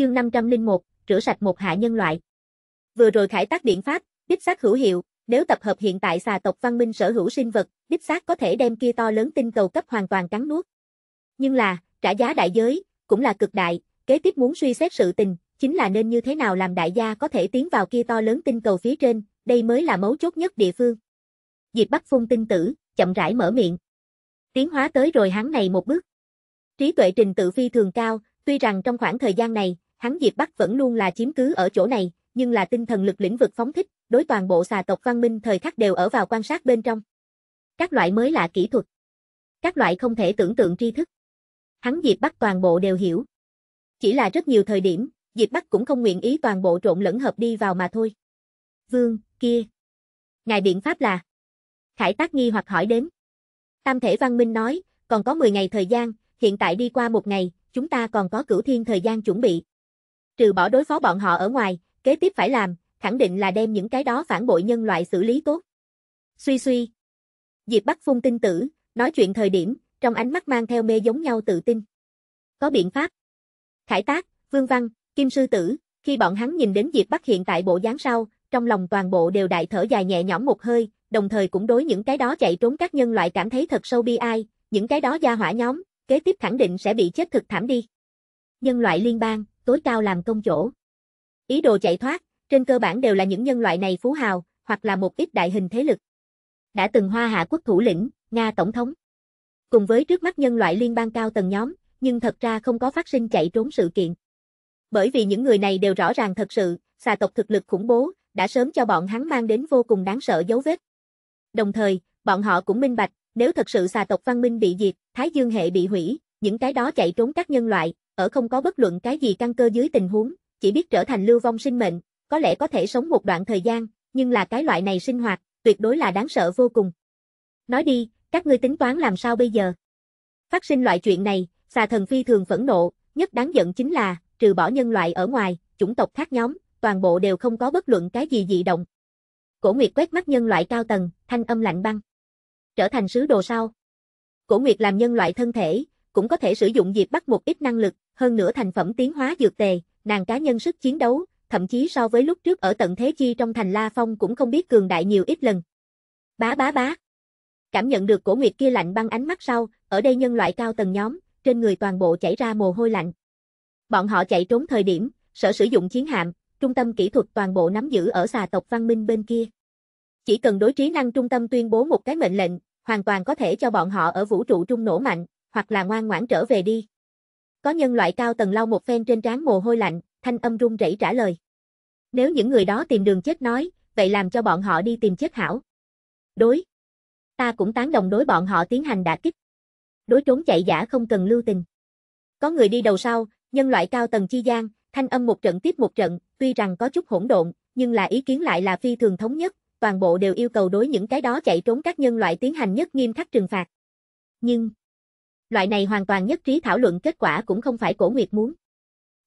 chương 501, rửa sạch một hạ nhân loại. Vừa rồi khải tác biện pháp, đích xác hữu hiệu, nếu tập hợp hiện tại xà tộc văn minh sở hữu sinh vật, đích xác có thể đem kia to lớn tinh cầu cấp hoàn toàn cắn nuốt. Nhưng là, trả giá đại giới, cũng là cực đại, kế tiếp muốn suy xét sự tình, chính là nên như thế nào làm đại gia có thể tiến vào kia to lớn tinh cầu phía trên, đây mới là mấu chốt nhất địa phương. Diệp Bắc Phung tinh tử, chậm rãi mở miệng. Tiến hóa tới rồi hắn này một bước. Trí tuệ trình tự phi thường cao, tuy rằng trong khoảng thời gian này, Hắn Diệp Bắc vẫn luôn là chiếm cứ ở chỗ này, nhưng là tinh thần lực lĩnh vực phóng thích, đối toàn bộ xà tộc văn minh thời khắc đều ở vào quan sát bên trong. Các loại mới là kỹ thuật. Các loại không thể tưởng tượng tri thức. Hắn Diệp Bắc toàn bộ đều hiểu. Chỉ là rất nhiều thời điểm, Diệp Bắc cũng không nguyện ý toàn bộ trộn lẫn hợp đi vào mà thôi. Vương, kia. Ngài biện pháp là. Khải tác nghi hoặc hỏi đến. Tam thể văn minh nói, còn có 10 ngày thời gian, hiện tại đi qua một ngày, chúng ta còn có cửu thiên thời gian chuẩn bị. Trừ bỏ đối phó bọn họ ở ngoài, kế tiếp phải làm, khẳng định là đem những cái đó phản bội nhân loại xử lý tốt. Suy suy. Diệp Bắc Phung tin tử, nói chuyện thời điểm, trong ánh mắt mang theo mê giống nhau tự tin. Có biện pháp. Khải tác, Vương Văn, Kim Sư Tử, khi bọn hắn nhìn đến Diệp Bắc hiện tại bộ dáng sau, trong lòng toàn bộ đều đại thở dài nhẹ nhõm một hơi, đồng thời cũng đối những cái đó chạy trốn các nhân loại cảm thấy thật sâu bi ai, những cái đó gia hỏa nhóm, kế tiếp khẳng định sẽ bị chết thực thảm đi. Nhân loại liên bang, tối cao làm công chỗ. Ý đồ chạy thoát, trên cơ bản đều là những nhân loại này phú hào, hoặc là một ít đại hình thế lực. Đã từng hoa hạ quốc thủ lĩnh, Nga tổng thống. Cùng với trước mắt nhân loại liên bang cao tầng nhóm, nhưng thật ra không có phát sinh chạy trốn sự kiện. Bởi vì những người này đều rõ ràng thật sự, xà tộc thực lực khủng bố, đã sớm cho bọn hắn mang đến vô cùng đáng sợ dấu vết. Đồng thời, bọn họ cũng minh bạch, nếu thật sự xà tộc văn minh bị diệt, Thái Dương hệ bị hủy, những cái đó chạy trốn các nhân loại, ở không có bất luận cái gì căn cơ dưới tình huống, chỉ biết trở thành lưu vong sinh mệnh, có lẽ có thể sống một đoạn thời gian, nhưng là cái loại này sinh hoạt, tuyệt đối là đáng sợ vô cùng. Nói đi, các ngươi tính toán làm sao bây giờ? Phát sinh loại chuyện này, xà thần phi thường phẫn nộ, nhất đáng giận chính là, trừ bỏ nhân loại ở ngoài, chủng tộc khác nhóm, toàn bộ đều không có bất luận cái gì dị động. Cổ Nguyệt quét mắt nhân loại cao tầng, thanh âm lạnh băng. Trở thành sứ đồ sao? Cổ Nguyệt làm nhân loại thân thể, cũng có thể sử dụng diệp bắt một ít năng lực, hơn nữa thành phẩm tiến hóa dược tề, nàng cá nhân sức chiến đấu, thậm chí so với lúc trước ở tận thế chi trong thành La Phong cũng không biết cường đại nhiều ít lần. Bá bá bá. Cảm nhận được cổ nguyệt kia lạnh băng ánh mắt sau, ở đây nhân loại cao tầng nhóm, trên người toàn bộ chảy ra mồ hôi lạnh. Bọn họ chạy trốn thời điểm, sở sử dụng chiến hạm, trung tâm kỹ thuật toàn bộ nắm giữ ở xà tộc văn minh bên kia. Chỉ cần đối trí năng trung tâm tuyên bố một cái mệnh lệnh, hoàn toàn có thể cho bọn họ ở vũ trụ trung nổ mạnh, hoặc là ngoan ngoãn trở về đi. Có nhân loại cao tầng lau một phen trên trán mồ hôi lạnh, thanh âm run rẩy trả lời. Nếu những người đó tìm đường chết nói, vậy làm cho bọn họ đi tìm chết hảo. Đối. Ta cũng tán đồng đối bọn họ tiến hành đả kích. Đối trốn chạy giả không cần lưu tình. Có người đi đầu sau, nhân loại cao tầng chi gian, thanh âm một trận tiếp một trận, tuy rằng có chút hỗn độn, nhưng là ý kiến lại là phi thường thống nhất, toàn bộ đều yêu cầu đối những cái đó chạy trốn các nhân loại tiến hành nhất nghiêm khắc trừng phạt. Nhưng loại này hoàn toàn nhất trí thảo luận kết quả cũng không phải Cổ Nguyệt muốn.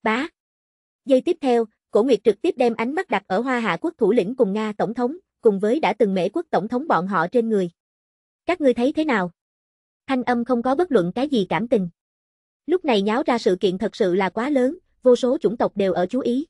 Bá. Giây tiếp theo, Cổ Nguyệt trực tiếp đem ánh mắt đặt ở Hoa Hạ quốc thủ lĩnh cùng Nga tổng thống, cùng với đã từng Mễ quốc tổng thống bọn họ trên người. Các ngươi thấy thế nào? Thanh âm không có bất luận cái gì cảm tình. Lúc này nháo ra sự kiện thật sự là quá lớn, vô số chủng tộc đều ở chú ý.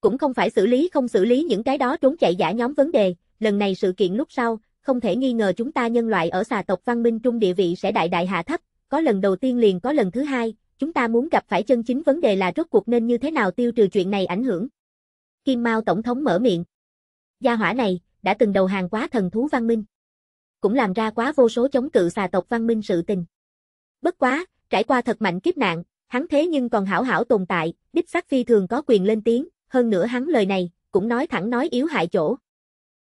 Cũng không phải xử lý không xử lý những cái đó trốn chạy giả nhóm vấn đề, lần này sự kiện lúc sau, không thể nghi ngờ chúng ta nhân loại ở xà tộc văn minh trung địa vị sẽ đại đại hạ thấp, có lần đầu tiên liền có lần thứ hai, chúng ta muốn gặp phải chân chính vấn đề là rốt cuộc nên như thế nào tiêu trừ chuyện này ảnh hưởng. Kim Mao Tổng thống mở miệng. Gia hỏa này, đã từng đầu hàng quá thần thú văn minh. Cũng làm ra quá vô số chống cự xà tộc văn minh sự tình. Bất quá, trải qua thật mạnh kiếp nạn, hắn thế nhưng còn hảo hảo tồn tại, đích xác phi thường có quyền lên tiếng, hơn nữa hắn lời này, cũng nói thẳng nói yếu hại chỗ.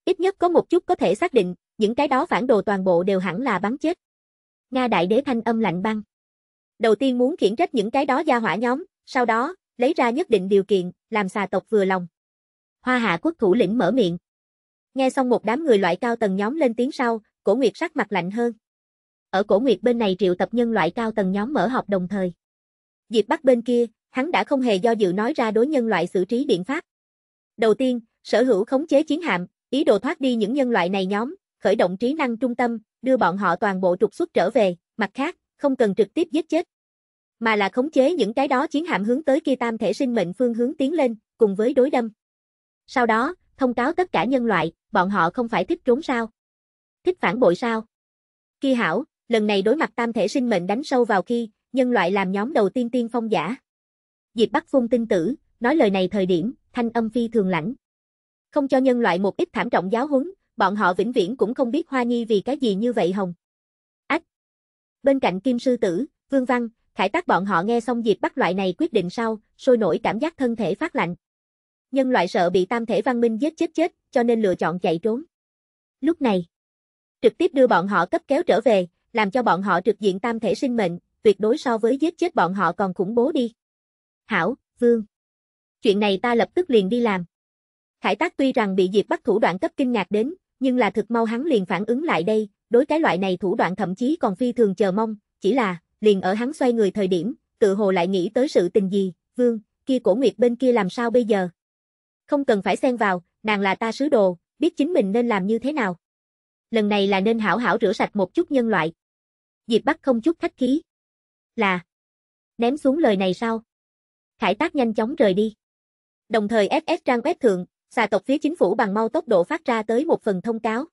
Ít nhất có một chút có thể xác định, những cái đó phản đồ toàn bộ đều hẳn là bắn chết. Nga đại đế thanh âm lạnh băng. Đầu tiên muốn khiển trách những cái đó gia hỏa nhóm, sau đó, lấy ra nhất định điều kiện, làm xà tộc vừa lòng. Hoa hạ quốc thủ lĩnh mở miệng. Nghe xong một đám người loại cao tầng nhóm lên tiếng sau, cổ nguyệt sắc mặt lạnh hơn. Ở cổ nguyệt bên này triệu tập nhân loại cao tầng nhóm mở họp đồng thời. Diệp Bắc bên kia, hắn đã không hề do dự nói ra đối nhân loại xử trí biện pháp. Đầu tiên, sở hữu khống chế chiến hạm, ý đồ thoát đi những nhân loại này nhóm, khởi động trí năng trung tâm, đưa bọn họ toàn bộ trục xuất trở về, mặt khác, không cần trực tiếp giết chết. Mà là khống chế những cái đó chiến hạm hướng tới kia tam thể sinh mệnh phương hướng tiến lên, cùng với đối đâm. Sau đó, thông cáo tất cả nhân loại, bọn họ không phải thích trốn sao? Thích phản bội sao? Kia hảo, lần này đối mặt tam thể sinh mệnh đánh sâu vào khi, nhân loại làm nhóm đầu tiên tiên phong giả. Diệp Bắc Phung tinh tử, nói lời này thời điểm, thanh âm phi thường lãnh. Không cho nhân loại một ít thảm trọng giáo huấn, bọn họ vĩnh viễn cũng không biết Hoa Nhi vì cái gì như vậy hồng. Ách! Bên cạnh Kim Sư Tử, Vương Văn, Khải tác bọn họ nghe xong Diệp bắt loại này quyết định sau, sôi nổi cảm giác thân thể phát lạnh. Nhân loại sợ bị tam thể văn minh giết chết chết, cho nên lựa chọn chạy trốn. Lúc này, trực tiếp đưa bọn họ cấp kéo trở về, làm cho bọn họ trực diện tam thể sinh mệnh, tuyệt đối so với giết chết bọn họ còn khủng bố đi. Hảo, Vương. Chuyện này ta lập tức liền đi làm. Khải tác tuy rằng bị Diệp bắt thủ đoạn cấp kinh ngạc đến, nhưng là thực mau hắn liền phản ứng lại đây, đối cái loại này thủ đoạn thậm chí còn phi thường chờ mong, chỉ là, liền ở hắn xoay người thời điểm, tự hồ lại nghĩ tới sự tình gì, vương, kia cổ nguyệt bên kia làm sao bây giờ? Không cần phải xen vào, nàng là ta sứ đồ, biết chính mình nên làm như thế nào. Lần này là nên hảo hảo rửa sạch một chút nhân loại. Diệp Bắc không chút khách khí. Là. Ném xuống lời này sao? Khải tác nhanh chóng rời đi. Đồng thời FS trang web thượng, xà tộc phía chính phủ bằng mau tốc độ phát ra tới một phần thông cáo.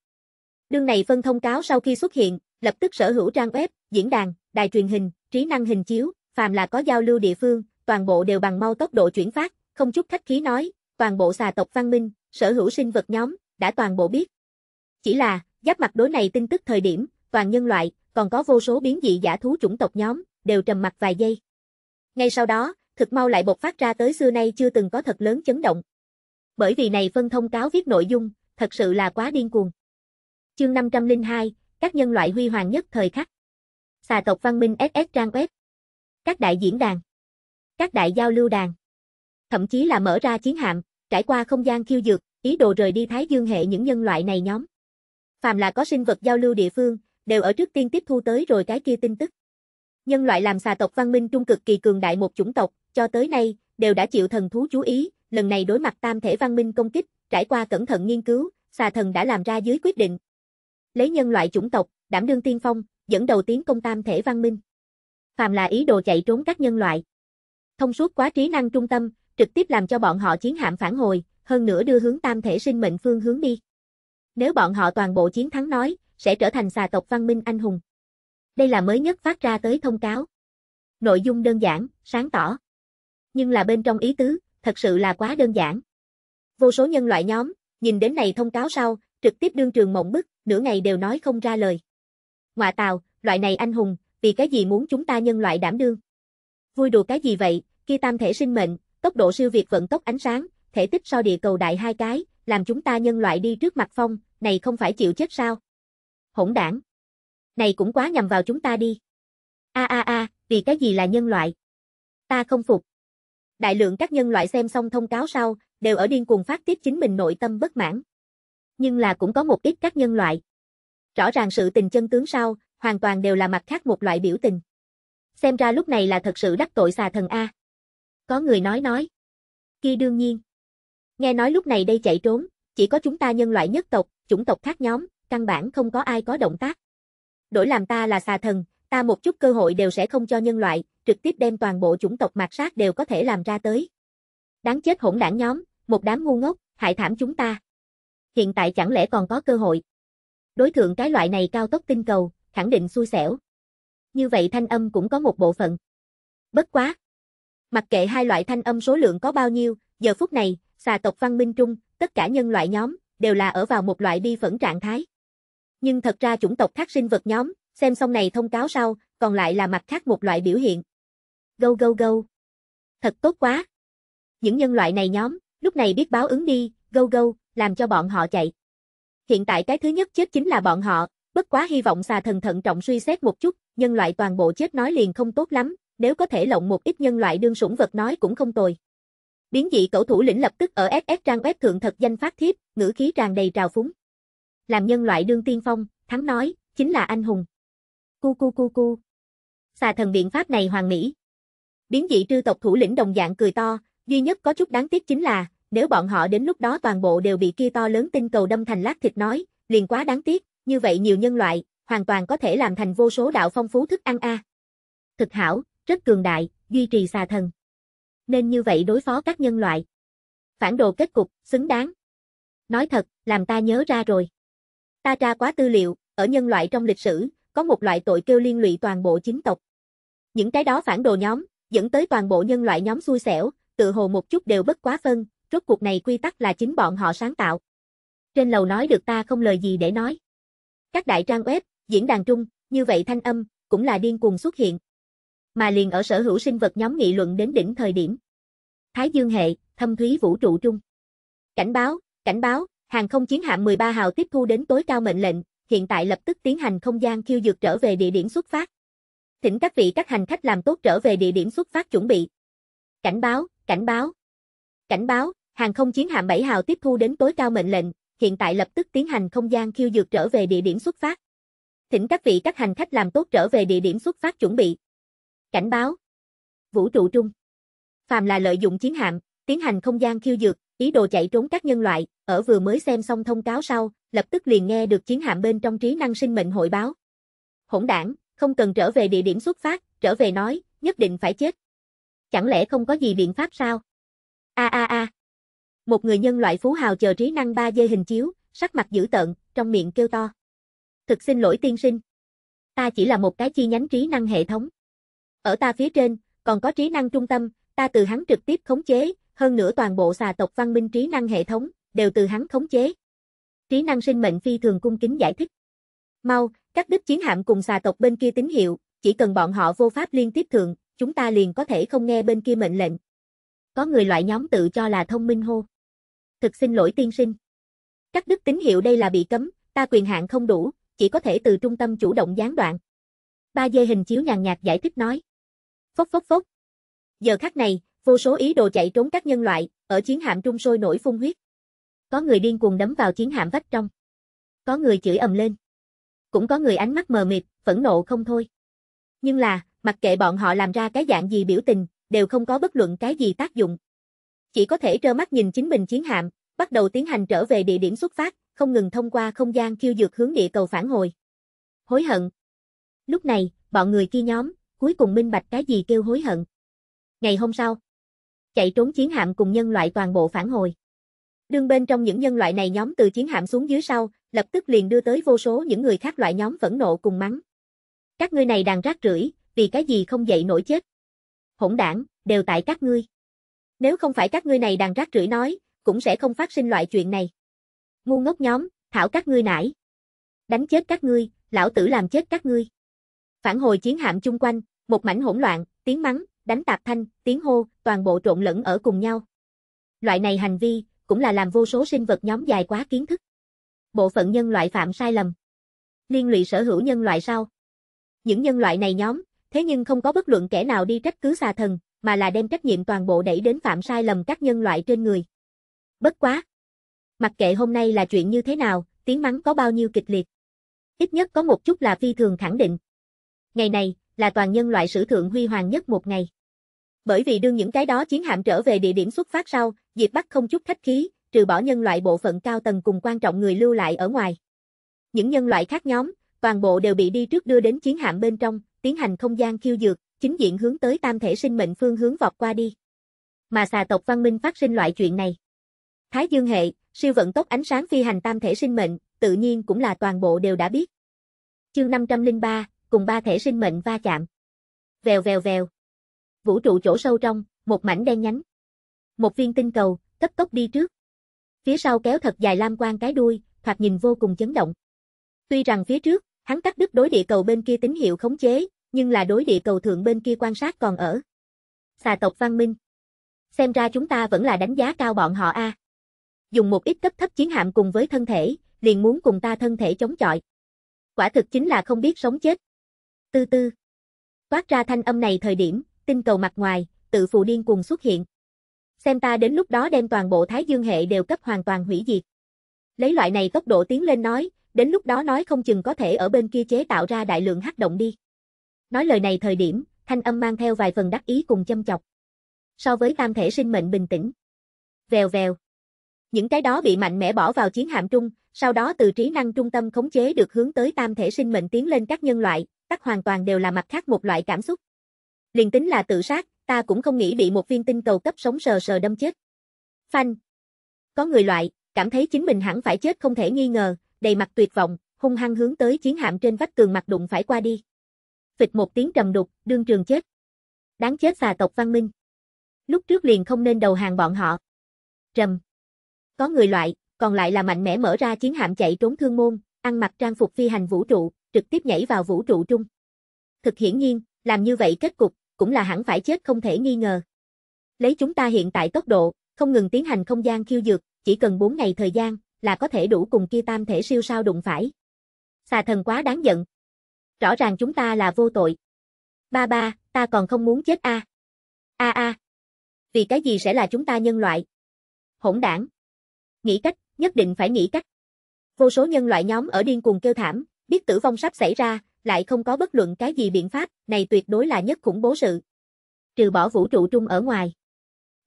Đương này phân thông cáo sau khi xuất hiện, lập tức sở hữu trang web, diễn đàn, đài truyền hình, trí năng hình chiếu, phàm là có giao lưu địa phương, toàn bộ đều bằng mau tốc độ chuyển phát, không chút khách khí nói, toàn bộ xà tộc văn minh, sở hữu sinh vật nhóm, đã toàn bộ biết. Chỉ là, giáp mặt đối này tin tức thời điểm, toàn nhân loại, còn có vô số biến dị giả thú chủng tộc nhóm, đều trầm mặt vài giây. Ngay sau đó, thực mau lại bộc phát ra tới xưa nay chưa từng có thật lớn chấn động, bởi vì này phân thông cáo viết nội dung, thật sự là quá điên cuồng. Chương 502, các nhân loại huy hoàng nhất thời khắc. Xà tộc văn minh SS trang web. Các đại diễn đàn. Các đại giao lưu đàn. Thậm chí là mở ra chiến hạm, trải qua không gian khiêu dược, ý đồ rời đi Thái Dương hệ những nhân loại này nhóm. Phàm là có sinh vật giao lưu địa phương, đều ở trước tiên tiếp thu tới rồi cái kia tin tức. Nhân loại làm xà tộc văn minh trung cực kỳ cường đại một chủng tộc, cho tới nay, đều đã chịu thần thú chú ý, lần này đối mặt tam thể văn minh công kích, trải qua cẩn thận nghiên cứu, xà thần đã làm ra dưới quyết định. Lấy nhân loại chủng tộc, đảm đương tiên phong, dẫn đầu tiến công tam thể văn minh. Phàm là ý đồ chạy trốn các nhân loại. Thông suốt quá trí năng trung tâm, trực tiếp làm cho bọn họ chiến hạm phản hồi, hơn nữa đưa hướng tam thể sinh mệnh phương hướng đi. Nếu bọn họ toàn bộ chiến thắng nói, sẽ trở thành xà tộc văn minh anh hùng. Đây là mới nhất phát ra tới thông cáo. Nội dung đơn giản, sáng tỏ. Nhưng là bên trong ý tứ, thật sự là quá đơn giản. Vô số nhân loại nhóm, nhìn đến này thông cáo sau, trực tiếp đương trường mộng bức, nửa ngày đều nói không ra lời. Ngoạ tào, loại này anh hùng, vì cái gì muốn chúng ta nhân loại đảm đương? Vui đùa cái gì vậy, kia tam thể sinh mệnh, tốc độ siêu việt vận tốc ánh sáng, thể tích so địa cầu đại hai cái, làm chúng ta nhân loại đi trước mặt phong, này không phải chịu chết sao? Hỗn đảng. Này cũng quá nhằm vào chúng ta đi. A a a, vì cái gì là nhân loại? Ta không phục. Đại lượng các nhân loại xem xong thông cáo sau, đều ở điên cuồng phát tiết chính mình nội tâm bất mãn. Nhưng là cũng có một ít các nhân loại. Rõ ràng sự tình chân tướng sau, hoàn toàn đều là mặt khác một loại biểu tình. Xem ra lúc này là thật sự đắc tội xà thần A. Có người nói nói. Kia đương nhiên. Nghe nói lúc này đây chạy trốn, chỉ có chúng ta nhân loại nhất tộc, chủng tộc khác nhóm, căn bản không có ai có động tác. Đổi làm ta là xà thần, ta một chút cơ hội đều sẽ không cho nhân loại, trực tiếp đem toàn bộ chủng tộc mạt sát đều có thể làm ra tới. Đáng chết hỗn đảng nhóm, một đám ngu ngốc, hại thảm chúng ta. Hiện tại chẳng lẽ còn có cơ hội. Đối thượng cái loại này cao tốc tinh cầu, khẳng định xui xẻo. Như vậy thanh âm cũng có một bộ phận. Bất quá. Mặc kệ hai loại thanh âm số lượng có bao nhiêu, giờ phút này, xà tộc văn minh trung, tất cả nhân loại nhóm, đều là ở vào một loại bi phẫn trạng thái. Nhưng thật ra chủng tộc khác sinh vật nhóm, xem xong này thông cáo sau, còn lại là mặt khác một loại biểu hiện. Go go go. Thật tốt quá. Những nhân loại này nhóm, lúc này biết báo ứng đi, go go, làm cho bọn họ chạy. Hiện tại cái thứ nhất chết chính là bọn họ, bất quá hy vọng xà thần thận trọng suy xét một chút, nhân loại toàn bộ chết nói liền không tốt lắm, nếu có thể lộng một ít nhân loại đương sủng vật nói cũng không tồi. Biến dị cẩu thủ lĩnh lập tức ở SS trang web thượng thật danh phát thiếp, ngữ khí tràn đầy trào phúng. Làm nhân loại đương tiên phong, thắng nói, chính là anh hùng. Cu cu cu cu. Xà thần biện pháp này hoàn mỹ. Biến dị trư tộc thủ lĩnh đồng dạng cười to, duy nhất có chút đáng tiếc chính là, nếu bọn họ đến lúc đó toàn bộ đều bị kia to lớn tinh cầu đâm thành lát thịt nói, liền quá đáng tiếc, như vậy nhiều nhân loại, hoàn toàn có thể làm thành vô số đạo phong phú thức ăn a. Thực hảo, rất cường đại, duy trì xà thần. Nên như vậy đối phó các nhân loại. Phản đồ kết cục, xứng đáng. Nói thật, làm ta nhớ ra rồi. Ta tra quá tư liệu, ở nhân loại trong lịch sử, có một loại tội kêu liên lụy toàn bộ chính tộc. Những cái đó phản đồ nhóm, dẫn tới toàn bộ nhân loại nhóm xui xẻo, tự hồ một chút đều bất quá phân, rốt cuộc này quy tắc là chính bọn họ sáng tạo. Trên lầu nói được ta không lời gì để nói. Các đại trang web, diễn đàn trung, như vậy thanh âm, cũng là điên cuồng xuất hiện. Mà liền ở sở hữu sinh vật nhóm nghị luận đến đỉnh thời điểm. Thái Dương hệ, thâm thúy vũ trụ trung. Cảnh báo, cảnh báo, hàng không chiến hạm 13 hào tiếp thu đến tối cao mệnh lệnh, hiện tại lập tức tiến hành không gian khiêu dược trở về địa điểm xuất phát. Thỉnh các vị các hành khách làm tốt trở về địa điểm xuất phát chuẩn bị. Cảnh báo, cảnh báo. Cảnh báo, hàng không chiến hạm 7 hào tiếp thu đến tối cao mệnh lệnh, hiện tại lập tức tiến hành không gian khiêu dược trở về địa điểm xuất phát. Thỉnh các vị các hành khách làm tốt trở về địa điểm xuất phát chuẩn bị. Cảnh báo. Vũ trụ trung. Phàm là lợi dụng chiến hạm, tiến hành không gian khiêu dược, ý đồ chạy trốn các nhân loại, ở vừa mới xem xong thông cáo sau, lập tức liền nghe được chiến hạm bên trong trí năng sinh mệnh hội báo. Hỗn đảng, không cần trở về địa điểm xuất phát, trở về nói, nhất định phải chết. Chẳng lẽ không có gì biện pháp sao? A a a. Một người nhân loại phú hào chờ trí năng 3 dây hình chiếu, sắc mặt dữ tợn, trong miệng kêu to. Thực xin lỗi tiên sinh. Ta chỉ là một cái chi nhánh trí năng hệ thống. Ở ta phía trên, còn có trí năng trung tâm, ta từ hắn trực tiếp khống chế, hơn nữa toàn bộ xà tộc văn minh trí năng hệ thống, đều từ hắn khống chế trí năng sinh mệnh phi thường cung kính giải thích. Mau, các đứt chiến hạm cùng xà tộc bên kia tín hiệu, chỉ cần bọn họ vô pháp liên tiếp thượng, chúng ta liền có thể không nghe bên kia mệnh lệnh. Có người loại nhóm tự cho là thông minh hô. Thực xin lỗi tiên sinh. Các đứt tín hiệu đây là bị cấm, ta quyền hạn không đủ, chỉ có thể từ trung tâm chủ động gián đoạn. Ba dê hình chiếu nhàn nhạt giải thích nói. Phốc phốc phốc. Giờ khắc này, vô số ý đồ chạy trốn các nhân loại, ở chiến hạm trung sôi nổi phun huyết. Có người điên cuồng đấm vào chiến hạm vách trong. Có người chửi ầm lên. Cũng có người ánh mắt mờ mịt, phẫn nộ không thôi. Nhưng là, mặc kệ bọn họ làm ra cái dạng gì biểu tình, đều không có bất luận cái gì tác dụng. Chỉ có thể trơ mắt nhìn chính mình chiến hạm, bắt đầu tiến hành trở về địa điểm xuất phát, không ngừng thông qua không gian khiêu dược hướng địa cầu phản hồi. Hối hận. Lúc này, bọn người kia nhóm, cuối cùng minh bạch cái gì kêu hối hận. Ngày hôm sau, chạy trốn chiến hạm cùng nhân loại toàn bộ phản hồi. Đương bên trong những nhân loại này nhóm từ chiến hạm xuống dưới sau, lập tức liền đưa tới vô số những người khác loại nhóm phẫn nộ cùng mắng. Các ngươi này đàn rác rưởi, vì cái gì không dậy nổi chết? Hỗn đảng, đều tại các ngươi. Nếu không phải các ngươi này đàn rác rưởi nói, cũng sẽ không phát sinh loại chuyện này. Ngu ngốc nhóm, thảo các ngươi nải. Đánh chết các ngươi, lão tử làm chết các ngươi. Phản hồi chiến hạm chung quanh, một mảnh hỗn loạn, tiếng mắng, đánh tạp thanh, tiếng hô, toàn bộ trộn lẫn ở cùng nhau. Loại này hành vi, cũng là làm vô số sinh vật nhóm dài quá kiến thức. Bộ phận nhân loại phạm sai lầm. Liên lụy sở hữu nhân loại sau. Những nhân loại này nhóm, thế nhưng không có bất luận kẻ nào đi trách cứ xà thần, mà là đem trách nhiệm toàn bộ đẩy đến phạm sai lầm các nhân loại trên người. Bất quá. Mặc kệ hôm nay là chuyện như thế nào, tiếng mắng có bao nhiêu kịch liệt. Ít nhất có một chút là phi thường khẳng định. Ngày này, là toàn nhân loại sử thượng huy hoàng nhất một ngày. Bởi vì đương những cái đó chiến hạm trở về địa điểm xuất phát sau, Diệp Bắc không chút khách khí, trừ bỏ nhân loại bộ phận cao tầng cùng quan trọng người lưu lại ở ngoài. Những nhân loại khác nhóm, toàn bộ đều bị đi trước đưa đến chiến hạm bên trong, tiến hành không gian khiêu dược, chính diện hướng tới tam thể sinh mệnh phương hướng vọt qua đi. Mà xà tộc văn minh phát sinh loại chuyện này. Thái Dương hệ, siêu vận tốc ánh sáng phi hành tam thể sinh mệnh, tự nhiên cũng là toàn bộ đều đã biết. Chương 503, cùng ba thể sinh mệnh va chạm. Vèo vèo vèo vũ trụ chỗ sâu trong, một mảnh đen nhánh. Một viên tinh cầu, cấp tốc đi trước. Phía sau kéo thật dài lam quang cái đuôi, thoạt nhìn vô cùng chấn động. Tuy rằng phía trước, hắn cắt đứt đối địa cầu bên kia tín hiệu khống chế, nhưng là đối địa cầu thượng bên kia quan sát còn ở. Xà tộc văn minh. Xem ra chúng ta vẫn là đánh giá cao bọn họ a. Dùng một ít cấp thấp chiến hạm cùng với thân thể, liền muốn cùng ta thân thể chống chọi. Quả thực chính là không biết sống chết. Tư tư. Toát ra thanh âm này thời điểm, tinh cầu mặt ngoài, tự phụ điên cuồng xuất hiện. Xem ta đến lúc đó đem toàn bộ Thái Dương hệ đều cấp hoàn toàn hủy diệt. Lấy loại này tốc độ tiến lên nói, đến lúc đó nói không chừng có thể ở bên kia chế tạo ra đại lượng hắc động đi. Nói lời này thời điểm, thanh âm mang theo vài phần đắc ý cùng châm chọc. So với tam thể sinh mệnh bình tĩnh. Vèo vèo. Những cái đó bị mạnh mẽ bỏ vào chiến hạm trung, sau đó từ trí năng trung tâm khống chế được hướng tới tam thể sinh mệnh tiến lên các nhân loại, tắc hoàn toàn đều là mặt khác một loại cảm xúc. Liền tính là tự sát, ta cũng không nghĩ bị một viên tinh cầu cấp sống sờ sờ đâm chết. Phanh. Có người loại, cảm thấy chính mình hẳn phải chết không thể nghi ngờ, đầy mặt tuyệt vọng, hung hăng hướng tới chiến hạm trên vách tường mặt đụng phải qua đi. Phịch một tiếng trầm đục, đương trường chết. Đáng chết xà tộc văn minh. Lúc trước liền không nên đầu hàng bọn họ. Trầm. Có người loại, còn lại là mạnh mẽ mở ra chiến hạm chạy trốn thương môn, ăn mặc trang phục phi hành vũ trụ, trực tiếp nhảy vào vũ trụ trung. Thực hiển nhiên, làm như vậy kết cục, cũng là hẳn phải chết không thể nghi ngờ. Lấy chúng ta hiện tại tốc độ, không ngừng tiến hành không gian khiêu dược, chỉ cần 4 ngày thời gian, là có thể đủ cùng kia tam thể siêu sao đụng phải. Xà thần quá đáng giận. Rõ ràng chúng ta là vô tội. Ba ba, ta còn không muốn chết a. A a. Vì cái gì sẽ là chúng ta nhân loại? Hỗn đảng. Nghĩ cách, nhất định phải nghĩ cách. Vô số nhân loại nhóm ở điên cuồng kêu thảm, biết tử vong sắp xảy ra, lại không có bất luận cái gì biện pháp, này tuyệt đối là nhất khủng bố sự. Trừ bỏ vũ trụ trung ở ngoài.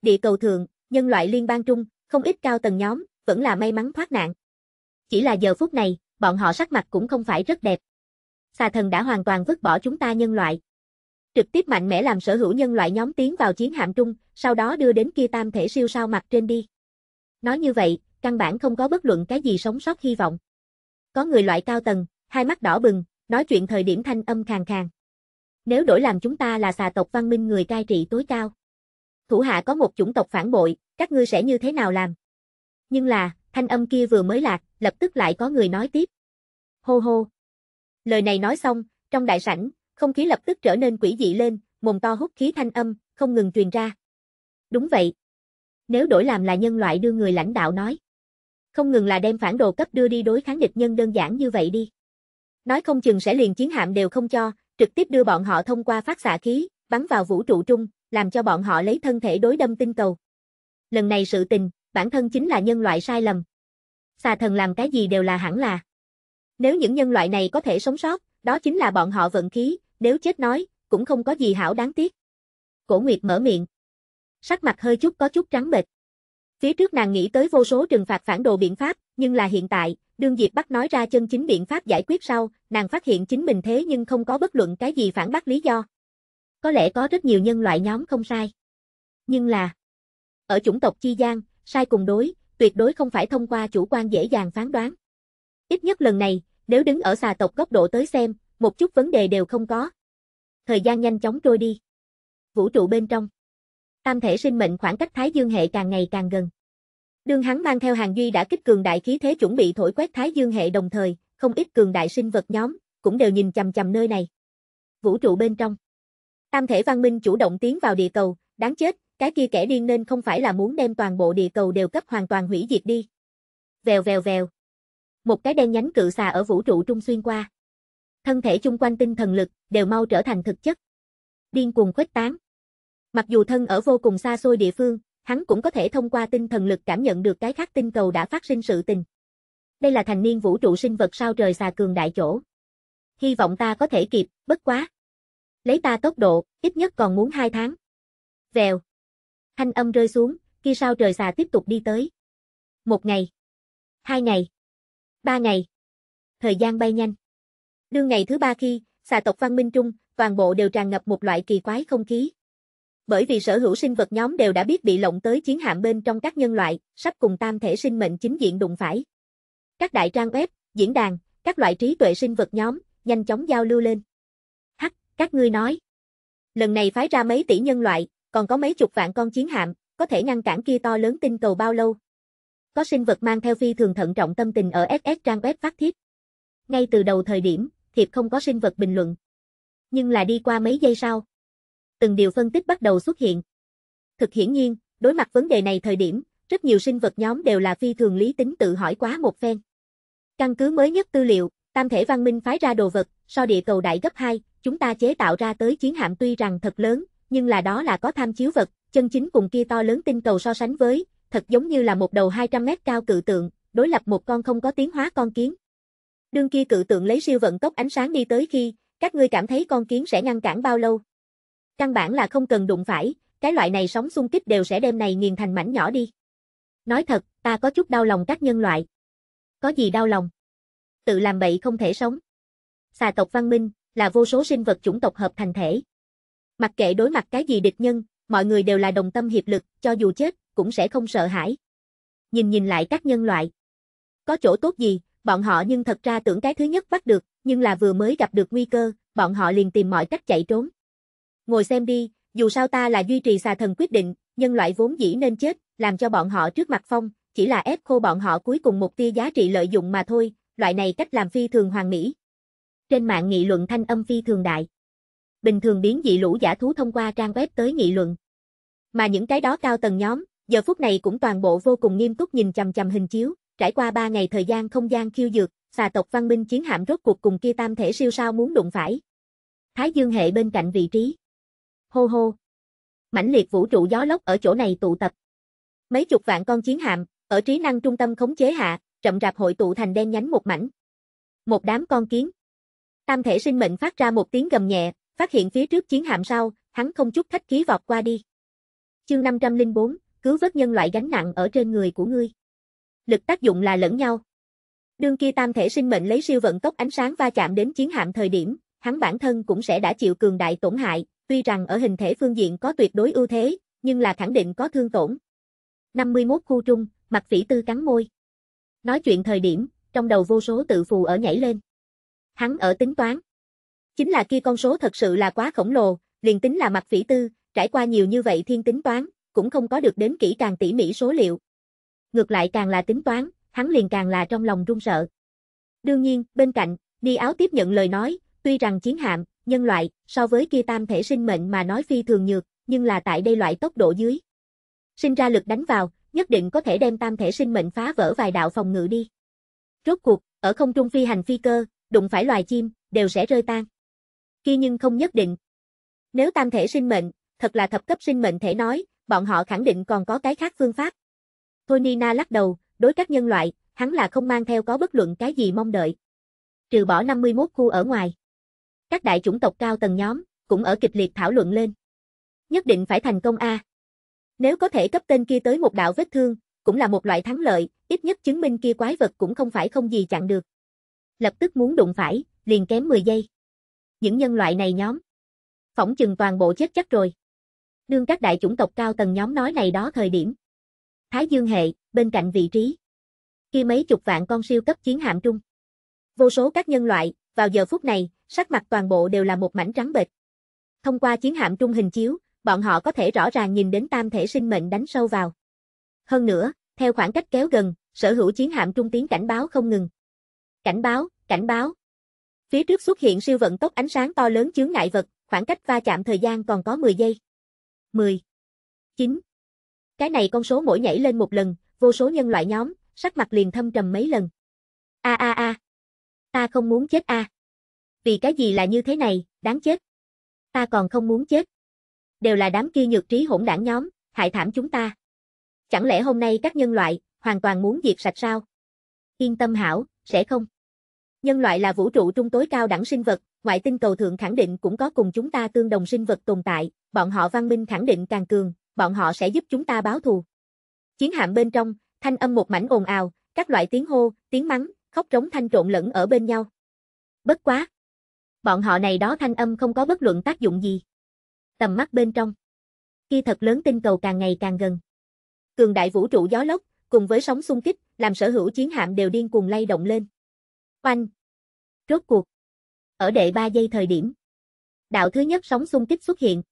Địa cầu thường, nhân loại liên bang trung, không ít cao tầng nhóm, vẫn là may mắn thoát nạn. Chỉ là giờ phút này, bọn họ sắc mặt cũng không phải rất đẹp. Xà thần đã hoàn toàn vứt bỏ chúng ta nhân loại. Trực tiếp mạnh mẽ làm sở hữu nhân loại nhóm tiến vào chiến hạm trung, sau đó đưa đến kia tam thể siêu sao mặt trên đi. Nói như vậy, căn bản không có bất luận cái gì sống sót hy vọng. Có người loại cao tầng, hai mắt đỏ bừng, Nói chuyện thời điểm thanh âm khàn khàn. Nếu đổi làm chúng ta là xà tộc văn minh người cai trị tối cao. Thủ hạ có một chủng tộc phản bội, các ngươi sẽ như thế nào làm? Nhưng là, thanh âm kia vừa mới lạc, lập tức lại có người nói tiếp. Hô hô. Lời này nói xong, trong đại sảnh, không khí lập tức trở nên quỷ dị lên, mồm to hút khí thanh âm, không ngừng truyền ra. Đúng vậy. Nếu đổi làm là nhân loại đưa người lãnh đạo nói. Không ngừng là đem phản đồ cấp đưa đi đối kháng địch nhân đơn giản như vậy đi. Nói không chừng sẽ liền chiến hạm đều không cho, trực tiếp đưa bọn họ thông qua phát xạ khí, bắn vào vũ trụ trung, làm cho bọn họ lấy thân thể đối đâm tinh cầu. Lần này sự tình, bản thân chính là nhân loại sai lầm. Xà thần làm cái gì đều là hẳn là. Nếu những nhân loại này có thể sống sót, đó chính là bọn họ vận khí, nếu chết nói, cũng không có gì hảo đáng tiếc. Cổ Nguyệt mở miệng. Sắc mặt hơi chút có chút trắng bệch. Phía trước nàng nghĩ tới vô số trừng phạt phản đồ biện pháp, nhưng là hiện tại, Đương Diệp bắt nói ra chân chính biện pháp giải quyết sau, nàng phát hiện chính mình thế nhưng không có bất luận cái gì phản bác lý do. Có lẽ có rất nhiều nhân loại nhóm không sai. Nhưng là, ở chủng tộc Chi Giang, sai cùng đối, tuyệt đối không phải thông qua chủ quan dễ dàng phán đoán. Ít nhất lần này, nếu đứng ở xà tộc góc độ tới xem, một chút vấn đề đều không có. Thời gian nhanh chóng trôi đi. Vũ trụ bên trong. Tam thể sinh mệnh khoảng cách Thái Dương hệ càng ngày càng gần. Đương hắn mang theo hàng duy đã kích cường đại khí thế chuẩn bị thổi quét Thái Dương hệ đồng thời, không ít cường đại sinh vật nhóm, cũng đều nhìn chằm chằm nơi này. Vũ trụ bên trong. Tam thể văn minh chủ động tiến vào địa cầu, đáng chết, cái kia kẻ điên nên không phải là muốn đem toàn bộ địa cầu đều cấp hoàn toàn hủy diệt đi. Vèo vèo vèo. Một cái đen nhánh cự xà ở vũ trụ trung xuyên qua. Thân thể chung quanh tinh thần lực đều mau trở thành thực chất. Điên cuồng khuếch tán. Mặc dù thân ở vô cùng xa xôi địa phương, hắn cũng có thể thông qua tinh thần lực cảm nhận được cái khác tinh cầu đã phát sinh sự tình. Đây là thành niên vũ trụ sinh vật sao trời xà cường đại chỗ. Hy vọng ta có thể kịp, bất quá. Lấy ta tốc độ, ít nhất còn muốn hai tháng. Vèo. Thanh âm rơi xuống, kia sao trời xà tiếp tục đi tới. Một ngày. Hai ngày. Ba ngày. Thời gian bay nhanh. Đương ngày thứ ba khi, xà tộc văn minh trung, toàn bộ đều tràn ngập một loại kỳ quái không khí bởi vì sở hữu sinh vật nhóm đều đã biết bị lộng tới chiến hạm bên trong các nhân loại, sắp cùng tam thể sinh mệnh chính diện đụng phải. Các đại trang web, diễn đàn, các loại trí tuệ sinh vật nhóm, nhanh chóng giao lưu lên. Hắc, các ngươi nói. Lần này phái ra mấy tỷ nhân loại, còn có mấy chục vạn con chiến hạm, có thể ngăn cản kia to lớn tinh cầu bao lâu. Có sinh vật mang theo phi thường thận trọng tâm tình ở SS trang web phát thiết. Ngay từ đầu thời điểm, thiệp không có sinh vật bình luận. Nhưng là đi qua mấy giây sau, từng điều phân tích bắt đầu xuất hiện. Thực hiển nhiên, đối mặt vấn đề này thời điểm, rất nhiều sinh vật nhóm đều là phi thường lý tính tự hỏi quá một phen. Căn cứ mới nhất tư liệu, tam thể văn minh phái ra đồ vật, so địa cầu đại gấp 2, chúng ta chế tạo ra tới chiến hạm tuy rằng thật lớn, nhưng là đó là có tham chiếu vật, chân chính cùng kia to lớn tinh cầu so sánh với, thật giống như là một đầu 200 mét cao cự tượng, đối lập một con không có tiến hóa con kiến. Đương kia cự tượng lấy siêu vận tốc ánh sáng đi tới khi, các ngươi cảm thấy con kiến sẽ ngăn cản bao lâu? Căn bản là không cần đụng phải, cái loại này sóng xung kích đều sẽ đem này nghiền thành mảnh nhỏ đi. Nói thật, ta có chút đau lòng các nhân loại. Có gì đau lòng? Tự làm bậy không thể sống. Xà tộc văn minh, là vô số sinh vật chủng tộc hợp thành thể. Mặc kệ đối mặt cái gì địch nhân, mọi người đều là đồng tâm hiệp lực, cho dù chết, cũng sẽ không sợ hãi. Nhìn nhìn lại các nhân loại. Có chỗ tốt gì, bọn họ nhưng thật ra tưởng cái thứ nhất bắt được, nhưng là vừa mới gặp được nguy cơ, bọn họ liền tìm mọi cách chạy trốn ngồi xem đi, dù sao ta là duy trì xà thần quyết định, nhân loại vốn dĩ nên chết, làm cho bọn họ trước mặt phong, chỉ là ép khô bọn họ cuối cùng một tia giá trị lợi dụng mà thôi, loại này cách làm phi thường hoàng mỹ. Trên mạng nghị luận thanh âm phi thường đại. Bình thường biến dị lũ giả thú thông qua trang web tới nghị luận. Mà những cái đó cao tầng nhóm, giờ phút này cũng toàn bộ vô cùng nghiêm túc nhìn chằm chằm hình chiếu, trải qua 3 ngày thời gian không gian khiêu dược, xà tộc văn minh chiến hạm rốt cuộc cùng kia tam thể siêu sao muốn đụng phải. Thái Dương hệ bên cạnh vị trí hô hô. Mãnh liệt vũ trụ gió lốc ở chỗ này tụ tập. Mấy chục vạn con chiến hạm, ở trí năng trung tâm khống chế hạ, chậm rạp hội tụ thành đen nhánh một mảnh. Một đám con kiến. Tam thể sinh mệnh phát ra một tiếng gầm nhẹ, phát hiện phía trước chiến hạm sau, hắn không chút khách khí vọt qua đi. Chương 504, cứu vớt nhân loại gánh nặng ở trên người của ngươi. Lực tác dụng là lẫn nhau. Đương kia tam thể sinh mệnh lấy siêu vận tốc ánh sáng va chạm đến chiến hạm thời điểm, hắn bản thân cũng sẽ đã chịu cường đại tổn hại, Tuy rằng ở hình thể phương diện có tuyệt đối ưu thế, nhưng là khẳng định có thương tổn. 51 khu trung, mặt phỉ tư cắn môi. Nói chuyện thời điểm, trong đầu vô số tự phù ở nhảy lên. Hắn ở tính toán. Chính là kia con số thật sự là quá khổng lồ, liền tính là mặt phỉ tư, trải qua nhiều như vậy thiên tính toán, cũng không có được đến kỹ càng tỉ mỉ số liệu. Ngược lại càng là tính toán, hắn liền càng là trong lòng run sợ. Đương nhiên, bên cạnh, đi Áo tiếp nhận lời nói, tuy rằng chiến hạm, nhân loại, so với kia tam thể sinh mệnh mà nói phi thường nhược, nhưng là tại đây loại tốc độ dưới. Sinh ra lực đánh vào, nhất định có thể đem tam thể sinh mệnh phá vỡ vài đạo phòng ngự đi. Rốt cuộc, ở không trung phi hành phi cơ, đụng phải loài chim, đều sẽ rơi tan. Kia nhưng không nhất định. Nếu tam thể sinh mệnh, thật là thập cấp sinh mệnh thể nói, bọn họ khẳng định còn có cái khác phương pháp. Thôi Nina lắc đầu, đối các nhân loại, hắn là không mang theo có bất luận cái gì mong đợi. Trừ bỏ 51 khu ở ngoài các đại chủng tộc cao tầng nhóm, cũng ở kịch liệt thảo luận lên. Nhất định phải thành công A. Nếu có thể cấp tên kia tới một đạo vết thương, cũng là một loại thắng lợi, ít nhất chứng minh kia quái vật cũng không phải không gì chặn được. Lập tức muốn đụng phải, liền kém 10 giây. Những nhân loại này nhóm. Phỏng chừng toàn bộ chết chắc rồi. Đương các đại chủng tộc cao tầng nhóm nói này đó thời điểm. Thái Dương hệ, bên cạnh vị trí. Kia mấy chục vạn con siêu cấp chiến hạm trung. Vô số các nhân loại, vào giờ phút này, sắc mặt toàn bộ đều là một mảnh trắng bệch. Thông qua chiến hạm trung hình chiếu, bọn họ có thể rõ ràng nhìn đến tam thể sinh mệnh đánh sâu vào. Hơn nữa, theo khoảng cách kéo gần, sở hữu chiến hạm trung tiếng cảnh báo không ngừng. Cảnh báo, cảnh báo. Phía trước xuất hiện siêu vận tốc ánh sáng to lớn chướng ngại vật, khoảng cách va chạm thời gian còn có 10 giây. 10. 9. Cái này con số mỗi nhảy lên một lần, vô số nhân loại nhóm, sắc mặt liền thâm trầm mấy lần. A a a. Ta không muốn chết a. À. Vì cái gì là như thế này, đáng chết. Ta còn không muốn chết. Đều là đám kia nhược trí hỗn đảng nhóm, hại thảm chúng ta. Chẳng lẽ hôm nay các nhân loại, hoàn toàn muốn diệt sạch sao? Yên tâm hảo, sẽ không. Nhân loại là vũ trụ trung tối cao đẳng sinh vật, ngoại tinh cầu thượng khẳng định cũng có cùng chúng ta tương đồng sinh vật tồn tại, bọn họ văn minh khẳng định càng cường, bọn họ sẽ giúp chúng ta báo thù. Chiến hạm bên trong, thanh âm một mảnh ồn ào, các loại tiếng hô, tiếng mắng, khóc trống thanh trộn lẫn ở bên nhau. Bất quá, bọn họ này đó thanh âm không có bất luận tác dụng gì. Tầm mắt bên trong, kia thật lớn tinh cầu càng ngày càng gần. Cường đại vũ trụ gió lốc, cùng với sóng xung kích, làm sở hữu chiến hạm đều điên cuồng lay động lên. Oanh! Rốt cuộc! Ở đệ 3 giây thời điểm, đạo thứ nhất sóng xung kích xuất hiện.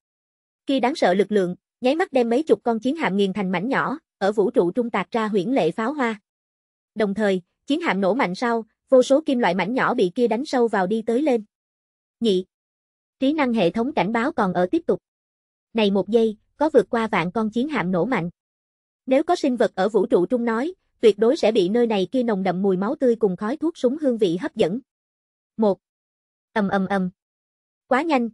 Khi đáng sợ lực lượng, nháy mắt đem mấy chục con chiến hạm nghiền thành mảnh nhỏ, ở vũ trụ trung tạc ra huyễn lệ pháo hoa. Đồng thời, chiến hạm nổ mạnh sau, vô số kim loại mảnh nhỏ bị kia đánh sâu vào đi tới lên. Nhị. Trí năng hệ thống cảnh báo còn ở tiếp tục. Này một giây, có vượt qua vạn con chiến hạm nổ mạnh. Nếu có sinh vật ở vũ trụ trung nói, tuyệt đối sẽ bị nơi này kia nồng đậm mùi máu tươi cùng khói thuốc súng hương vị hấp dẫn. Một. Ầm ầm ầm. Quá nhanh.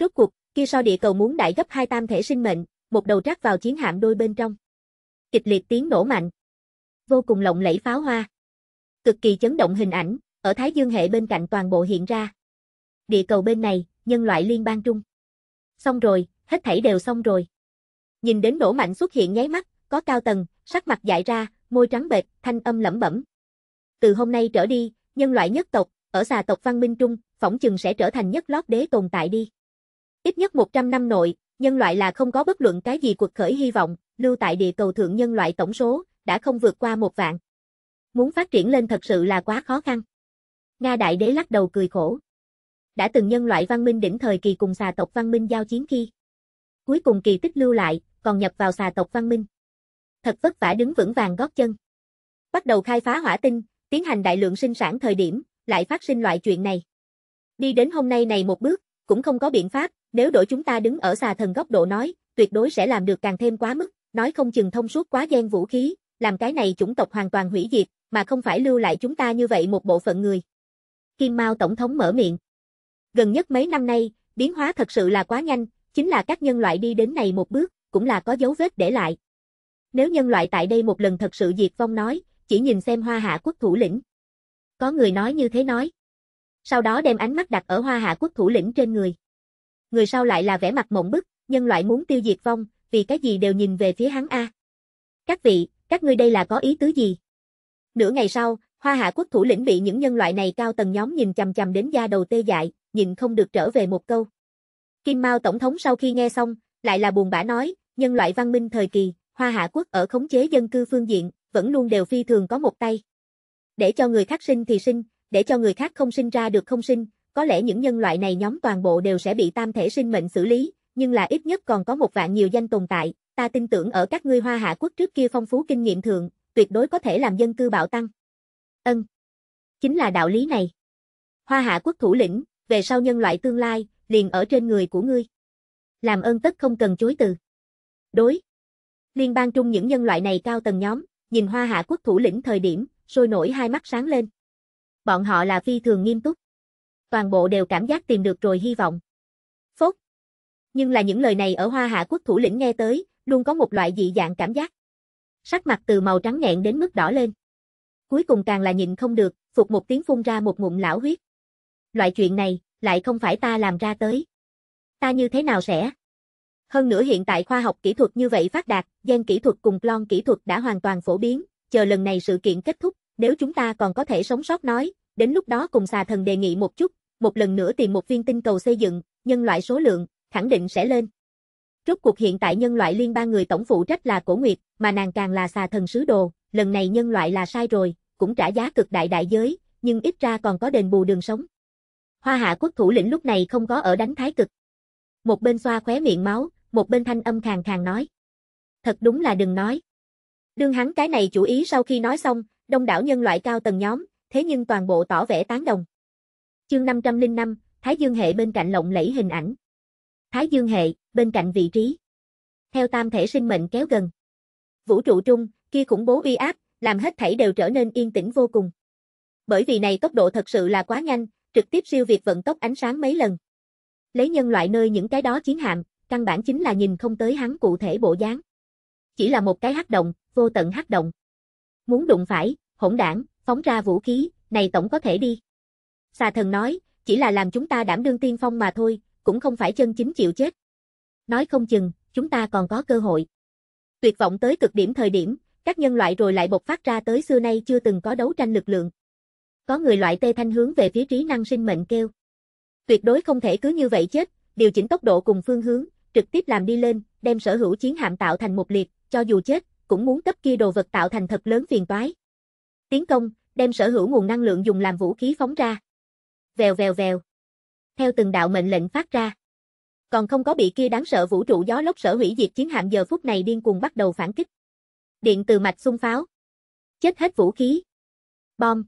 Rốt cuộc, kia so địa cầu muốn đại gấp hai tam thể sinh mệnh, một đầu trắc vào chiến hạm đôi bên trong. Kịch liệt tiếng nổ mạnh. Vô cùng lộng lẫy pháo hoa. Cực kỳ chấn động hình ảnh, ở Thái Dương hệ bên cạnh toàn bộ hiện ra địa cầu bên này, nhân loại liên bang trung. Xong rồi, hết thảy đều xong rồi. Nhìn đến nổ mạnh xuất hiện nháy mắt, có cao tầng, sắc mặt dại ra, môi trắng bệch, thanh âm lẩm bẩm. Từ hôm nay trở đi, nhân loại nhất tộc, ở xà tộc văn minh trung, phỏng chừng sẽ trở thành nhất lót đế tồn tại đi. Ít nhất 100 năm nội, nhân loại là không có bất luận cái gì cuộc khởi hy vọng, lưu tại địa cầu thượng nhân loại tổng số, đã không vượt qua một vạn. Muốn phát triển lên thật sự là quá khó khăn. Nga đại đế lắc đầu cười khổ đã từng nhân loại văn minh đỉnh thời kỳ cùng xà tộc văn minh giao chiến khi. Cuối cùng kỳ tích lưu lại, còn nhập vào xà tộc văn minh. Thật vất vả đứng vững vàng gót chân. Bắt đầu khai phá hỏa tinh, tiến hành đại lượng sinh sản thời điểm, lại phát sinh loại chuyện này. Đi đến hôm nay này một bước, cũng không có biện pháp, nếu đổi chúng ta đứng ở xà thần góc độ nói, tuyệt đối sẽ làm được càng thêm quá mức, nói không chừng thông suốt quá gian vũ khí, làm cái này chủng tộc hoàn toàn hủy diệt, mà không phải lưu lại chúng ta như vậy một bộ phận người. Kim Mao Tổng thống mở miệng. Gần nhất mấy năm nay, biến hóa thật sự là quá nhanh, chính là các nhân loại đi đến này một bước, cũng là có dấu vết để lại. Nếu nhân loại tại đây một lần thật sự diệt vong nói, chỉ nhìn xem hoa hạ quốc thủ lĩnh. Có người nói như thế nói. Sau đó đem ánh mắt đặt ở hoa hạ quốc thủ lĩnh trên người. Người sau lại là vẻ mặt mộng bức, nhân loại muốn tiêu diệt vong, vì cái gì đều nhìn về phía hắn A. Các vị, các ngươi đây là có ý tứ gì? Nửa ngày sau, hoa hạ quốc thủ lĩnh bị những nhân loại này cao tầng nhóm nhìn chầm chầm đến da đầu tê dại, nhìn không được trở về một câu. Kim Mao Tổng thống sau khi nghe xong, lại là buồn bã nói, nhân loại văn minh thời kỳ, Hoa Hạ Quốc ở khống chế dân cư phương diện, vẫn luôn đều phi thường có một tay. Để cho người khác sinh thì sinh, để cho người khác không sinh ra được không sinh, có lẽ những nhân loại này nhóm toàn bộ đều sẽ bị tam thể sinh mệnh xử lý, nhưng là ít nhất còn có một vạn nhiều danh tồn tại, ta tin tưởng ở các ngươi Hoa Hạ Quốc trước kia phong phú kinh nghiệm thường, tuyệt đối có thể làm dân cư bạo tăng. Ân. Chính là đạo lý này. Hoa Hạ Quốc thủ lĩnh, về sau nhân loại tương lai, liền ở trên người của ngươi. Làm ơn tất không cần chối từ. Đối. Liên bang trung những nhân loại này cao tầng nhóm, nhìn hoa hạ quốc thủ lĩnh thời điểm, sôi nổi hai mắt sáng lên. Bọn họ là phi thường nghiêm túc. Toàn bộ đều cảm giác tìm được rồi hy vọng. Phốt. Nhưng là những lời này ở hoa hạ quốc thủ lĩnh nghe tới, luôn có một loại dị dạng cảm giác. Sắc mặt từ màu trắng nghẹn đến mức đỏ lên. Cuối cùng càng là nhịn không được, phục một tiếng phun ra một ngụm lão huyết. Loại chuyện này, lại không phải ta làm ra tới. Ta như thế nào sẽ? Hơn nữa hiện tại khoa học kỹ thuật như vậy phát đạt, gen kỹ thuật cùng clon kỹ thuật đã hoàn toàn phổ biến, chờ lần này sự kiện kết thúc, nếu chúng ta còn có thể sống sót nói, đến lúc đó cùng xà thần đề nghị một chút, một lần nữa tìm một viên tinh cầu xây dựng, nhân loại số lượng, khẳng định sẽ lên. Rốt cuộc hiện tại nhân loại liên bang người tổng phụ trách là Cổ Nguyệt, mà nàng càng là xà thần sứ đồ, lần này nhân loại là sai rồi, cũng trả giá cực đại đại giới, nhưng ít ra còn có đền bù đường sống. Hoa hạ quốc thủ lĩnh lúc này không có ở đánh thái cực. Một bên xoa khóe miệng máu, một bên thanh âm khàn khàn nói. Thật đúng là đừng nói. Đương hắn cái này chủ ý sau khi nói xong, đông đảo nhân loại cao tầng nhóm, thế nhưng toàn bộ tỏ vẻ tán đồng. Chương 505, Thái Dương hệ bên cạnh lộng lẫy hình ảnh. Thái Dương hệ, bên cạnh vị trí. Theo tam thể sinh mệnh kéo gần. Vũ trụ trung, kia khủng bố uy áp, làm hết thảy đều trở nên yên tĩnh vô cùng. Bởi vì này tốc độ thật sự là quá nhanh, trực tiếp siêu việt vận tốc ánh sáng mấy lần. Lấy nhân loại nơi những cái đó chiến hạm, căn bản chính là nhìn không tới hắn cụ thể bộ dáng. Chỉ là một cái hắc động, vô tận hắc động. Muốn đụng phải, hỗn đảng, phóng ra vũ khí, này tổng có thể đi. Xà thần nói, chỉ là làm chúng ta đảm đương tiên phong mà thôi, cũng không phải chân chính chịu chết. Nói không chừng, chúng ta còn có cơ hội. Tuyệt vọng tới cực điểm thời điểm, các nhân loại rồi lại bộc phát ra tới xưa nay chưa từng có đấu tranh lực lượng có người loại tê thanh hướng về phía trí năng sinh mệnh kêu. Tuyệt đối không thể cứ như vậy chết, điều chỉnh tốc độ cùng phương hướng, trực tiếp làm đi lên, đem sở hữu chiến hạm tạo thành một liệt, cho dù chết, cũng muốn cấp kia đồ vật tạo thành thật lớn phiền toái. Tiến công, đem sở hữu nguồn năng lượng dùng làm vũ khí phóng ra. Vèo vèo vèo. Theo từng đạo mệnh lệnh phát ra. Còn không có bị kia đáng sợ vũ trụ gió lốc sở hủy diệt chiến hạm giờ phút này điên cuồng bắt đầu phản kích. Điện từ mạch xung pháo. Chết hết vũ khí. Bom.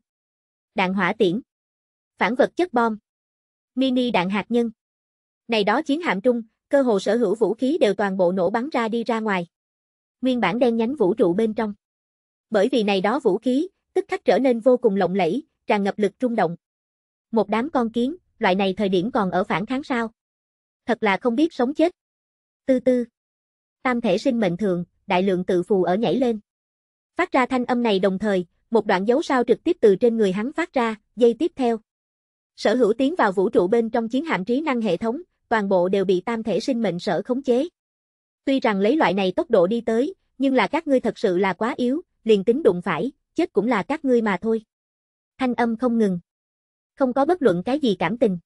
Đạn hỏa tiễn. Phản vật chất bom. Mini đạn hạt nhân. Này đó chiến hạm trung, cơ hồ sở hữu vũ khí đều toàn bộ nổ bắn ra đi ra ngoài. Nguyên bản đen nhánh vũ trụ bên trong. Bởi vì này đó vũ khí, tức khắc trở nên vô cùng lộng lẫy, tràn ngập lực trung động. Một đám con kiến, loại này thời điểm còn ở phản kháng sao? Thật là không biết sống chết. Tư tư. Tam thể sinh mệnh thường, đại lượng tự phù ở nhảy lên. Phát ra thanh âm này đồng thời, một đoạn dấu sao trực tiếp từ trên người hắn phát ra, dây tiếp theo. Sở hữu tiến vào vũ trụ bên trong chiến hạm trí năng hệ thống, toàn bộ đều bị tam thể sinh mệnh sở khống chế. Tuy rằng lấy loại này tốc độ đi tới, nhưng là các ngươi thật sự là quá yếu, liền tính đụng phải, chết cũng là các ngươi mà thôi. Thanh âm không ngừng. Không có bất luận cái gì cảm tình.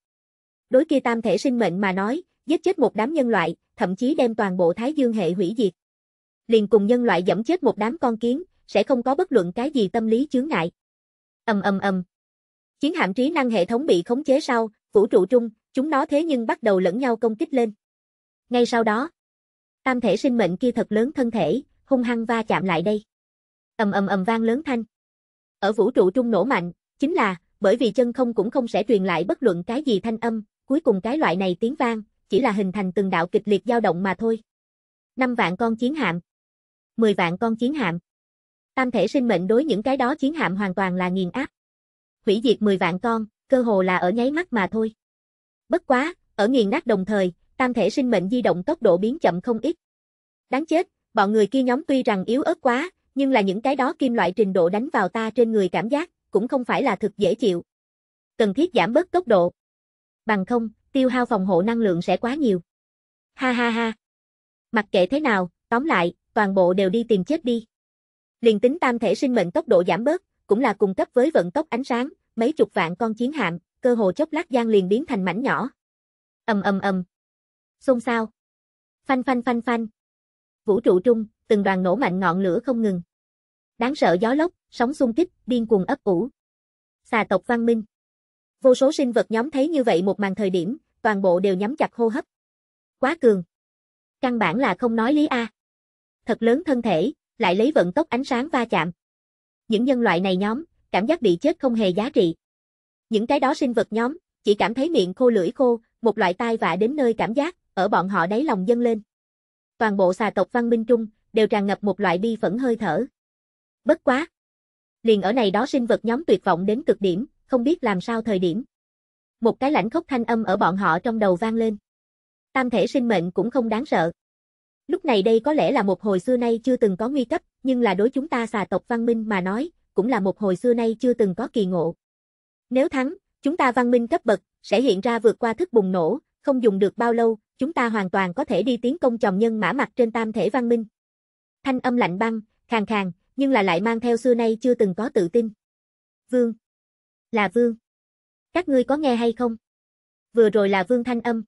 Đối kia tam thể sinh mệnh mà nói, giết chết một đám nhân loại, thậm chí đem toàn bộ Thái Dương hệ hủy diệt. Liền cùng nhân loại dẫm chết một đám con kiến, sẽ không có bất luận cái gì tâm lý chướng ngại. Ầm ầm ầm. Chiến hạm trí năng hệ thống bị khống chế sau, vũ trụ trung, chúng nó thế nhưng bắt đầu lẫn nhau công kích lên. Ngay sau đó, tam thể sinh mệnh kia thật lớn thân thể, hung hăng va chạm lại đây. Ầm ầm ầm vang lớn thanh. Ở vũ trụ trung nổ mạnh, chính là bởi vì chân không cũng không sẽ truyền lại bất luận cái gì thanh âm, cuối cùng cái loại này tiếng vang chỉ là hình thành từng đạo kịch liệt dao động mà thôi. 5 vạn con chiến hạm, 10 vạn con chiến hạm, tam thể sinh mệnh đối những cái đó chiến hạm hoàn toàn là nghiền áp. Hủy diệt 10 vạn con, cơ hồ là ở nháy mắt mà thôi. Bất quá, ở nghiền nát đồng thời, tam thể sinh mệnh di động tốc độ biến chậm không ít. Đáng chết, bọn người kia nhóm tuy rằng yếu ớt quá, nhưng là những cái đó kim loại trình độ đánh vào ta trên người cảm giác, cũng không phải là thực dễ chịu. Cần thiết giảm bớt tốc độ. Bằng không, tiêu hao phòng hộ năng lượng sẽ quá nhiều. Ha ha ha. Mặc kệ thế nào, tóm lại, toàn bộ đều đi tìm chết đi. Liền tính tam thể sinh mệnh tốc độ giảm bớt, cũng là cùng cấp với vận tốc ánh sáng, mấy chục vạn con chiến hạm, cơ hồ chốc lát gian liền biến thành mảnh nhỏ. Ầm ầm ầm. Xôn xao. Phanh phanh phanh phanh. Vũ trụ trung, từng đoàn nổ mạnh ngọn lửa không ngừng. Đáng sợ gió lốc, sóng xung kích, điên cuồng ấp ủ. Xà tộc văn minh. Vô số sinh vật nhóm thấy như vậy một màn thời điểm, toàn bộ đều nhắm chặt hô hấp. Quá cường. Căn bản là không nói lý a. À. Thật lớn thân thể, lại lấy vận tốc ánh sáng va chạm. Những nhân loại này nhóm, cảm giác bị chết không hề giá trị. Những cái đó sinh vật nhóm, chỉ cảm thấy miệng khô lưỡi khô, một loại tai vạ đến nơi cảm giác, ở bọn họ đáy lòng dâng lên. Toàn bộ xà tộc văn minh trung, đều tràn ngập một loại bi phẫn hơi thở. Bất quá! Liền ở này đó sinh vật nhóm tuyệt vọng đến cực điểm, không biết làm sao thời điểm. Một cái lãnh khốc thanh âm ở bọn họ trong đầu vang lên. Tam thể sinh mệnh cũng không đáng sợ. Lúc này đây có lẽ là một hồi xưa nay chưa từng có nguy cấp, nhưng là đối chúng ta xà tộc văn minh mà nói, cũng là một hồi xưa nay chưa từng có kỳ ngộ. Nếu thắng, chúng ta văn minh cấp bậc, sẽ hiện ra vượt qua thức bùng nổ, không dùng được bao lâu, chúng ta hoàn toàn có thể đi tiến công chồng nhân mã mặt trên tam thể văn minh. Thanh âm lạnh băng, khàn khàn, nhưng là lại mang theo xưa nay chưa từng có tự tin. Vương. Là Vương. Các ngươi có nghe hay không? Vừa rồi là Vương thanh âm.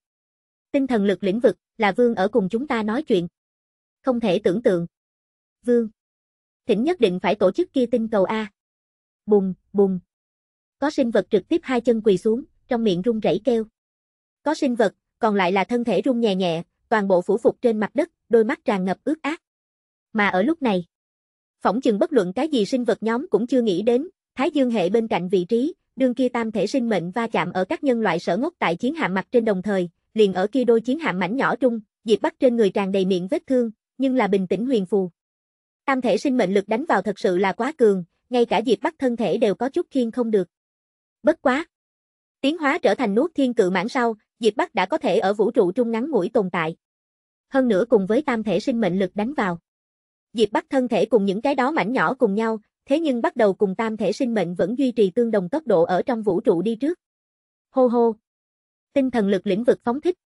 Tinh thần lực lĩnh vực, là Vương ở cùng chúng ta nói chuyện. Không thể tưởng tượng. Vương. Thỉnh nhất định phải tổ chức kia tinh cầu A. Bùng, bùng. Có sinh vật trực tiếp hai chân quỳ xuống, trong miệng rung rẩy kêu. Có sinh vật, còn lại là thân thể rung nhẹ nhẹ, toàn bộ phủ phục trên mặt đất, đôi mắt tràn ngập ướt ác. Mà ở lúc này, phỏng chừng bất luận cái gì sinh vật nhóm cũng chưa nghĩ đến, Thái Dương hệ bên cạnh vị trí, đương kia tam thể sinh mệnh va chạm ở các nhân loại sở ngốc tại chiến hạm mặt trên đồng thời, liền ở kia đôi chiến hạm mảnh nhỏ trung, Diệp Bắc trên người tràn đầy miệng vết thương, nhưng là bình tĩnh huyền phù. Tam thể sinh mệnh lực đánh vào thật sự là quá cường, ngay cả Diệp Bắc thân thể đều có chút khiên không được. Bất quá, tiến hóa trở thành nuốt thiên cự mãn sau, Diệp Bắc đã có thể ở vũ trụ trung ngắn ngủi tồn tại. Hơn nữa cùng với tam thể sinh mệnh lực đánh vào. Diệp Bắc thân thể cùng những cái đó mảnh nhỏ cùng nhau, thế nhưng bắt đầu cùng tam thể sinh mệnh vẫn duy trì tương đồng tốc độ ở trong vũ trụ đi trước. Hô hô, tinh thần lực lĩnh vực phóng thích.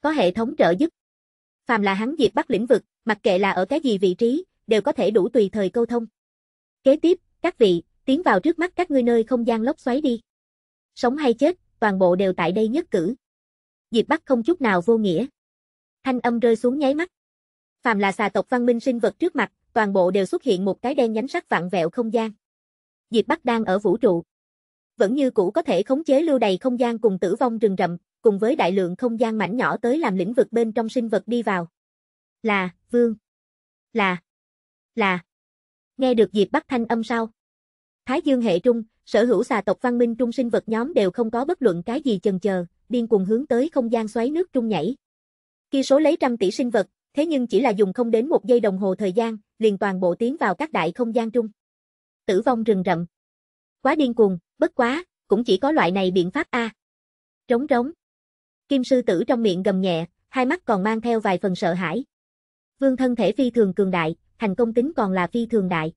Có hệ thống trợ giúp. Phàm là hắn diệt bắt lĩnh vực, mặc kệ là ở cái gì vị trí, đều có thể đủ tùy thời câu thông. Kế tiếp, các vị, tiến vào trước mắt các ngươi nơi không gian lốc xoáy đi. Sống hay chết, toàn bộ đều tại đây nhất cử. Diệp Bắc không chút nào vô nghĩa. Thanh âm rơi xuống nháy mắt. Phàm là xà tộc văn minh sinh vật trước mặt, toàn bộ đều xuất hiện một cái đen nhánh sắc vặn vẹo không gian. Diệp Bắc đang ở vũ trụ vẫn như cũ có thể khống chế lưu đầy không gian cùng tử vong rừng rậm, cùng với đại lượng không gian mảnh nhỏ tới làm lĩnh vực bên trong sinh vật đi vào. Là, vương. Là. Là. Nghe được Diệp Bắc Thanh âm sau Thái Dương hệ trung, sở hữu xà tộc văn minh trung sinh vật nhóm đều không có bất luận cái gì chần chờ, điên cuồng hướng tới không gian xoáy nước trung nhảy. Khi số lấy trăm tỷ sinh vật, thế nhưng chỉ là dùng không đến một giây đồng hồ thời gian, liền toàn bộ tiến vào các đại không gian trung. Tử vong rừng rậm. Quá điên cuồng, bất quá, cũng chỉ có loại này biện pháp a. Rống rống. Kim sư tử trong miệng gầm nhẹ, hai mắt còn mang theo vài phần sợ hãi. Vương thân thể phi thường cường đại, thành công tính còn là phi thường đại.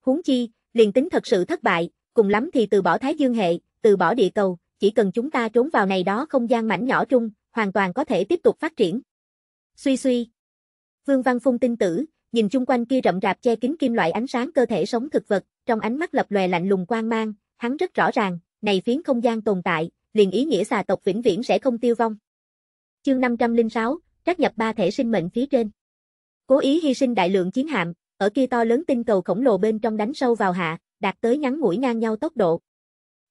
Huống chi, liền tính thật sự thất bại, cùng lắm thì từ bỏ Thái Dương hệ, từ bỏ địa cầu, chỉ cần chúng ta trốn vào này đó không gian mảnh nhỏ trung, hoàn toàn có thể tiếp tục phát triển. Suy suy. Vương Văn Phung tin tử, nhìn chung quanh kia rậm rạp che kín kim loại ánh sáng cơ thể sống thực vật, trong ánh mắt lập lòe lạnh lùng quang mang, hắn rất rõ ràng, này phiến không gian tồn tại, liền ý nghĩa xà tộc vĩnh viễn sẽ không tiêu vong. Chương 506, trắc nhập ba thể sinh mệnh phía trên. Cố ý hy sinh đại lượng chiến hạm, ở kia to lớn tinh cầu khổng lồ bên trong đánh sâu vào hạ, đạt tới ngắn mũi ngang nhau tốc độ.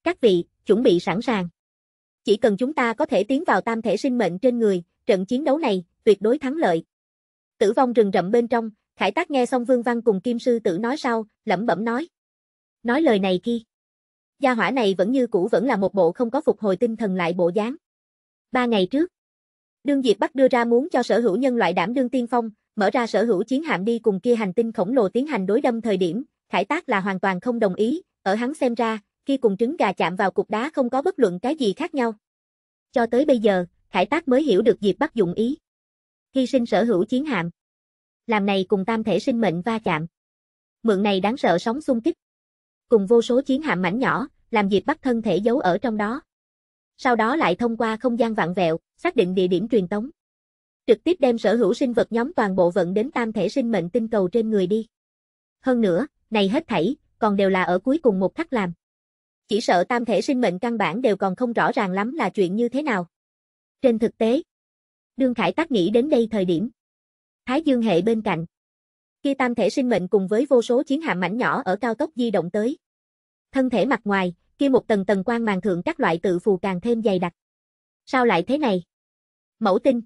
Các vị, chuẩn bị sẵn sàng. Chỉ cần chúng ta có thể tiến vào tam thể sinh mệnh trên người, trận chiến đấu này tuyệt đối thắng lợi. Tử vong rừng rậm bên trong, Khải Tác nghe xong Vương Văn cùng Kim sư tử nói sau, lẩm bẩm nói nói lời này kia. Gia hỏa này vẫn như cũ vẫn là một bộ không có phục hồi tinh thần lại bộ dáng. Ba ngày trước, Đương Diệp Bắc đưa ra muốn cho sở hữu nhân loại đảm đương tiên phong, mở ra sở hữu chiến hạm đi cùng kia hành tinh khổng lồ tiến hành đối đâm thời điểm, Khải Tác là hoàn toàn không đồng ý, ở hắn xem ra, khi cùng trứng gà chạm vào cục đá không có bất luận cái gì khác nhau. Cho tới bây giờ, Khải Tác mới hiểu được Diệp Bắc dụng ý. Hy sinh sở hữu chiến hạm. Làm này cùng tam thể sinh mệnh va chạm. Mượn này đáng sợ sóng xung kích cùng vô số chiến hạm mảnh nhỏ, làm Diệp Bắc thân thể giấu ở trong đó. Sau đó lại thông qua không gian vạn vẹo, xác định địa điểm truyền tống. Trực tiếp đem sở hữu sinh vật nhóm toàn bộ vận đến tam thể sinh mệnh tinh cầu trên người đi. Hơn nữa, này hết thảy, còn đều là ở cuối cùng một khắc làm. Chỉ sợ tam thể sinh mệnh căn bản đều còn không rõ ràng lắm là chuyện như thế nào. Trên thực tế, Đương Khải Tác nghĩ đến đây thời điểm. Thái Dương hệ bên cạnh kia tam thể sinh mệnh cùng với vô số chiến hạm mảnh nhỏ ở cao tốc di động tới. Thân thể mặt ngoài, kia một tầng tầng quan màng thượng các loại tự phù càng thêm dày đặc. Sao lại thế này? Mẫu tinh.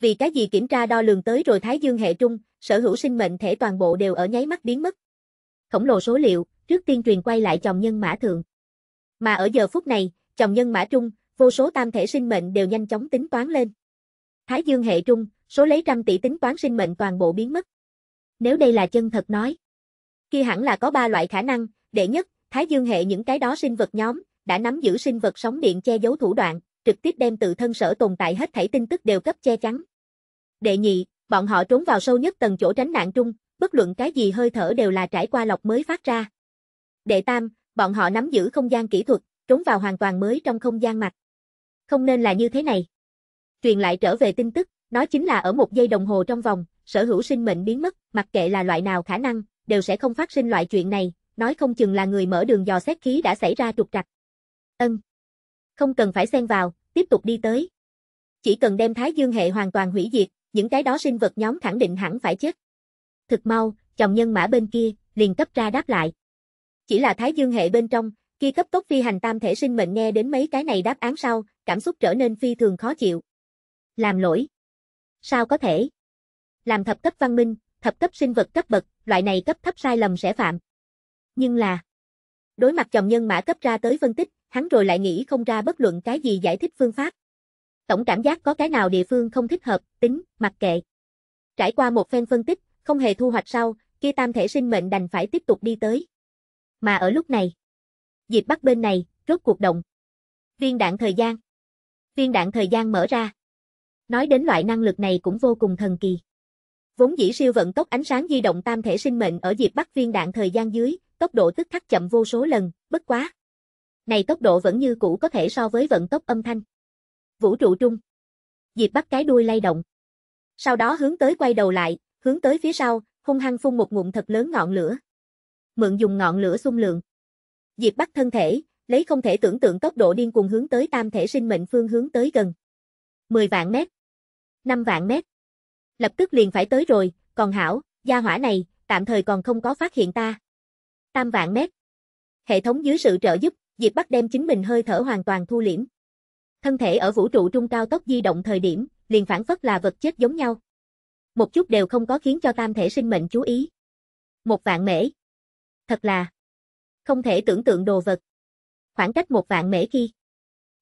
Vì cái gì kiểm tra đo lường tới rồi Thái Dương hệ trung, sở hữu sinh mệnh thể toàn bộ đều ở nháy mắt biến mất. Khổng lồ số liệu, trước tiên truyền quay lại chồng nhân mã thượng. Mà ở giờ phút này, chồng nhân mã trung, vô số tam thể sinh mệnh đều nhanh chóng tính toán lên. Thái Dương hệ trung, số lấy trăm tỷ tính toán sinh mệnh toàn bộ biến mất nếu đây là chân thật nói. Kia hẳn là có ba loại khả năng, đệ nhất, Thái Dương hệ những cái đó sinh vật nhóm, đã nắm giữ sinh vật sóng điện che giấu thủ đoạn, trực tiếp đem tự thân sở tồn tại hết thảy tin tức đều cấp che chắn. Đệ nhị, bọn họ trốn vào sâu nhất tầng chỗ tránh nạn trung, bất luận cái gì hơi thở đều là trải qua lọc mới phát ra. Đệ tam, bọn họ nắm giữ không gian kỹ thuật, trốn vào hoàn toàn mới trong không gian mạch. Không nên là như thế này. Truyền lại trở về tin tức, nó chính là ở một giây đồng hồ trong vòng, sở hữu sinh mệnh biến mất, mặc kệ là loại nào khả năng, đều sẽ không phát sinh loại chuyện này, nói không chừng là người mở đường dò xét khí đã xảy ra trục trặc. Ân. Không cần phải xen vào, tiếp tục đi tới. Chỉ cần đem Thái Dương hệ hoàn toàn hủy diệt, những cái đó sinh vật nhóm khẳng định hẳn phải chết. Thực mau, chồng nhân mã bên kia, liền cấp ra đáp lại. Chỉ là Thái Dương hệ bên trong, kia cấp tốc phi hành tam thể sinh mệnh nghe đến mấy cái này đáp án sau, cảm xúc trở nên phi thường khó chịu. Làm lỗi. Sao có thể? làm thập cấp văn minh, thập cấp sinh vật cấp bậc, loại này cấp thấp sai lầm sẽ phạm. Nhưng là, đối mặt chồng nhân mã cấp ra tới phân tích, hắn rồi lại nghĩ không ra bất luận cái gì giải thích phương pháp. Tổng cảm giác có cái nào địa phương không thích hợp, tính, mặc kệ. Trải qua một phen phân tích, không hề thu hoạch sau, kia tam thể sinh mệnh đành phải tiếp tục đi tới. Mà ở lúc này, Diệp Bắc bên này, rốt cuộc động. Viên đạn thời gian. Viên đạn thời gian mở ra. Nói đến loại năng lực này cũng vô cùng thần kỳ. Vốn dĩ siêu vận tốc ánh sáng di động tam thể sinh mệnh ở dịp bắt viên đạn thời gian dưới, tốc độ tức khắc chậm vô số lần, bất quá. Này tốc độ vẫn như cũ có thể so với vận tốc âm thanh. Vũ trụ trung. dịp bắt cái đuôi lay động. Sau đó hướng tới quay đầu lại, hướng tới phía sau, hung hăng phun một ngụm thật lớn ngọn lửa. Mượn dùng ngọn lửa xung lượng. dịp bắt thân thể, lấy không thể tưởng tượng tốc độ điên cuồng hướng tới tam thể sinh mệnh phương hướng tới gần. 10 vạn mét. 5 vạn mét lập tức liền phải tới rồi, còn hảo, gia hỏa này, tạm thời còn không có phát hiện ta. Tam vạn mét. Hệ thống dưới sự trợ giúp, Diệp Bắc đem chính mình hơi thở hoàn toàn thu liễm. Thân thể ở vũ trụ trung cao tốc di động thời điểm, liền phản phất là vật chết giống nhau. Một chút đều không có khiến cho tam thể sinh mệnh chú ý. Một vạn mễ. Thật là không thể tưởng tượng đồ vật. Khoảng cách một vạn mễ khi.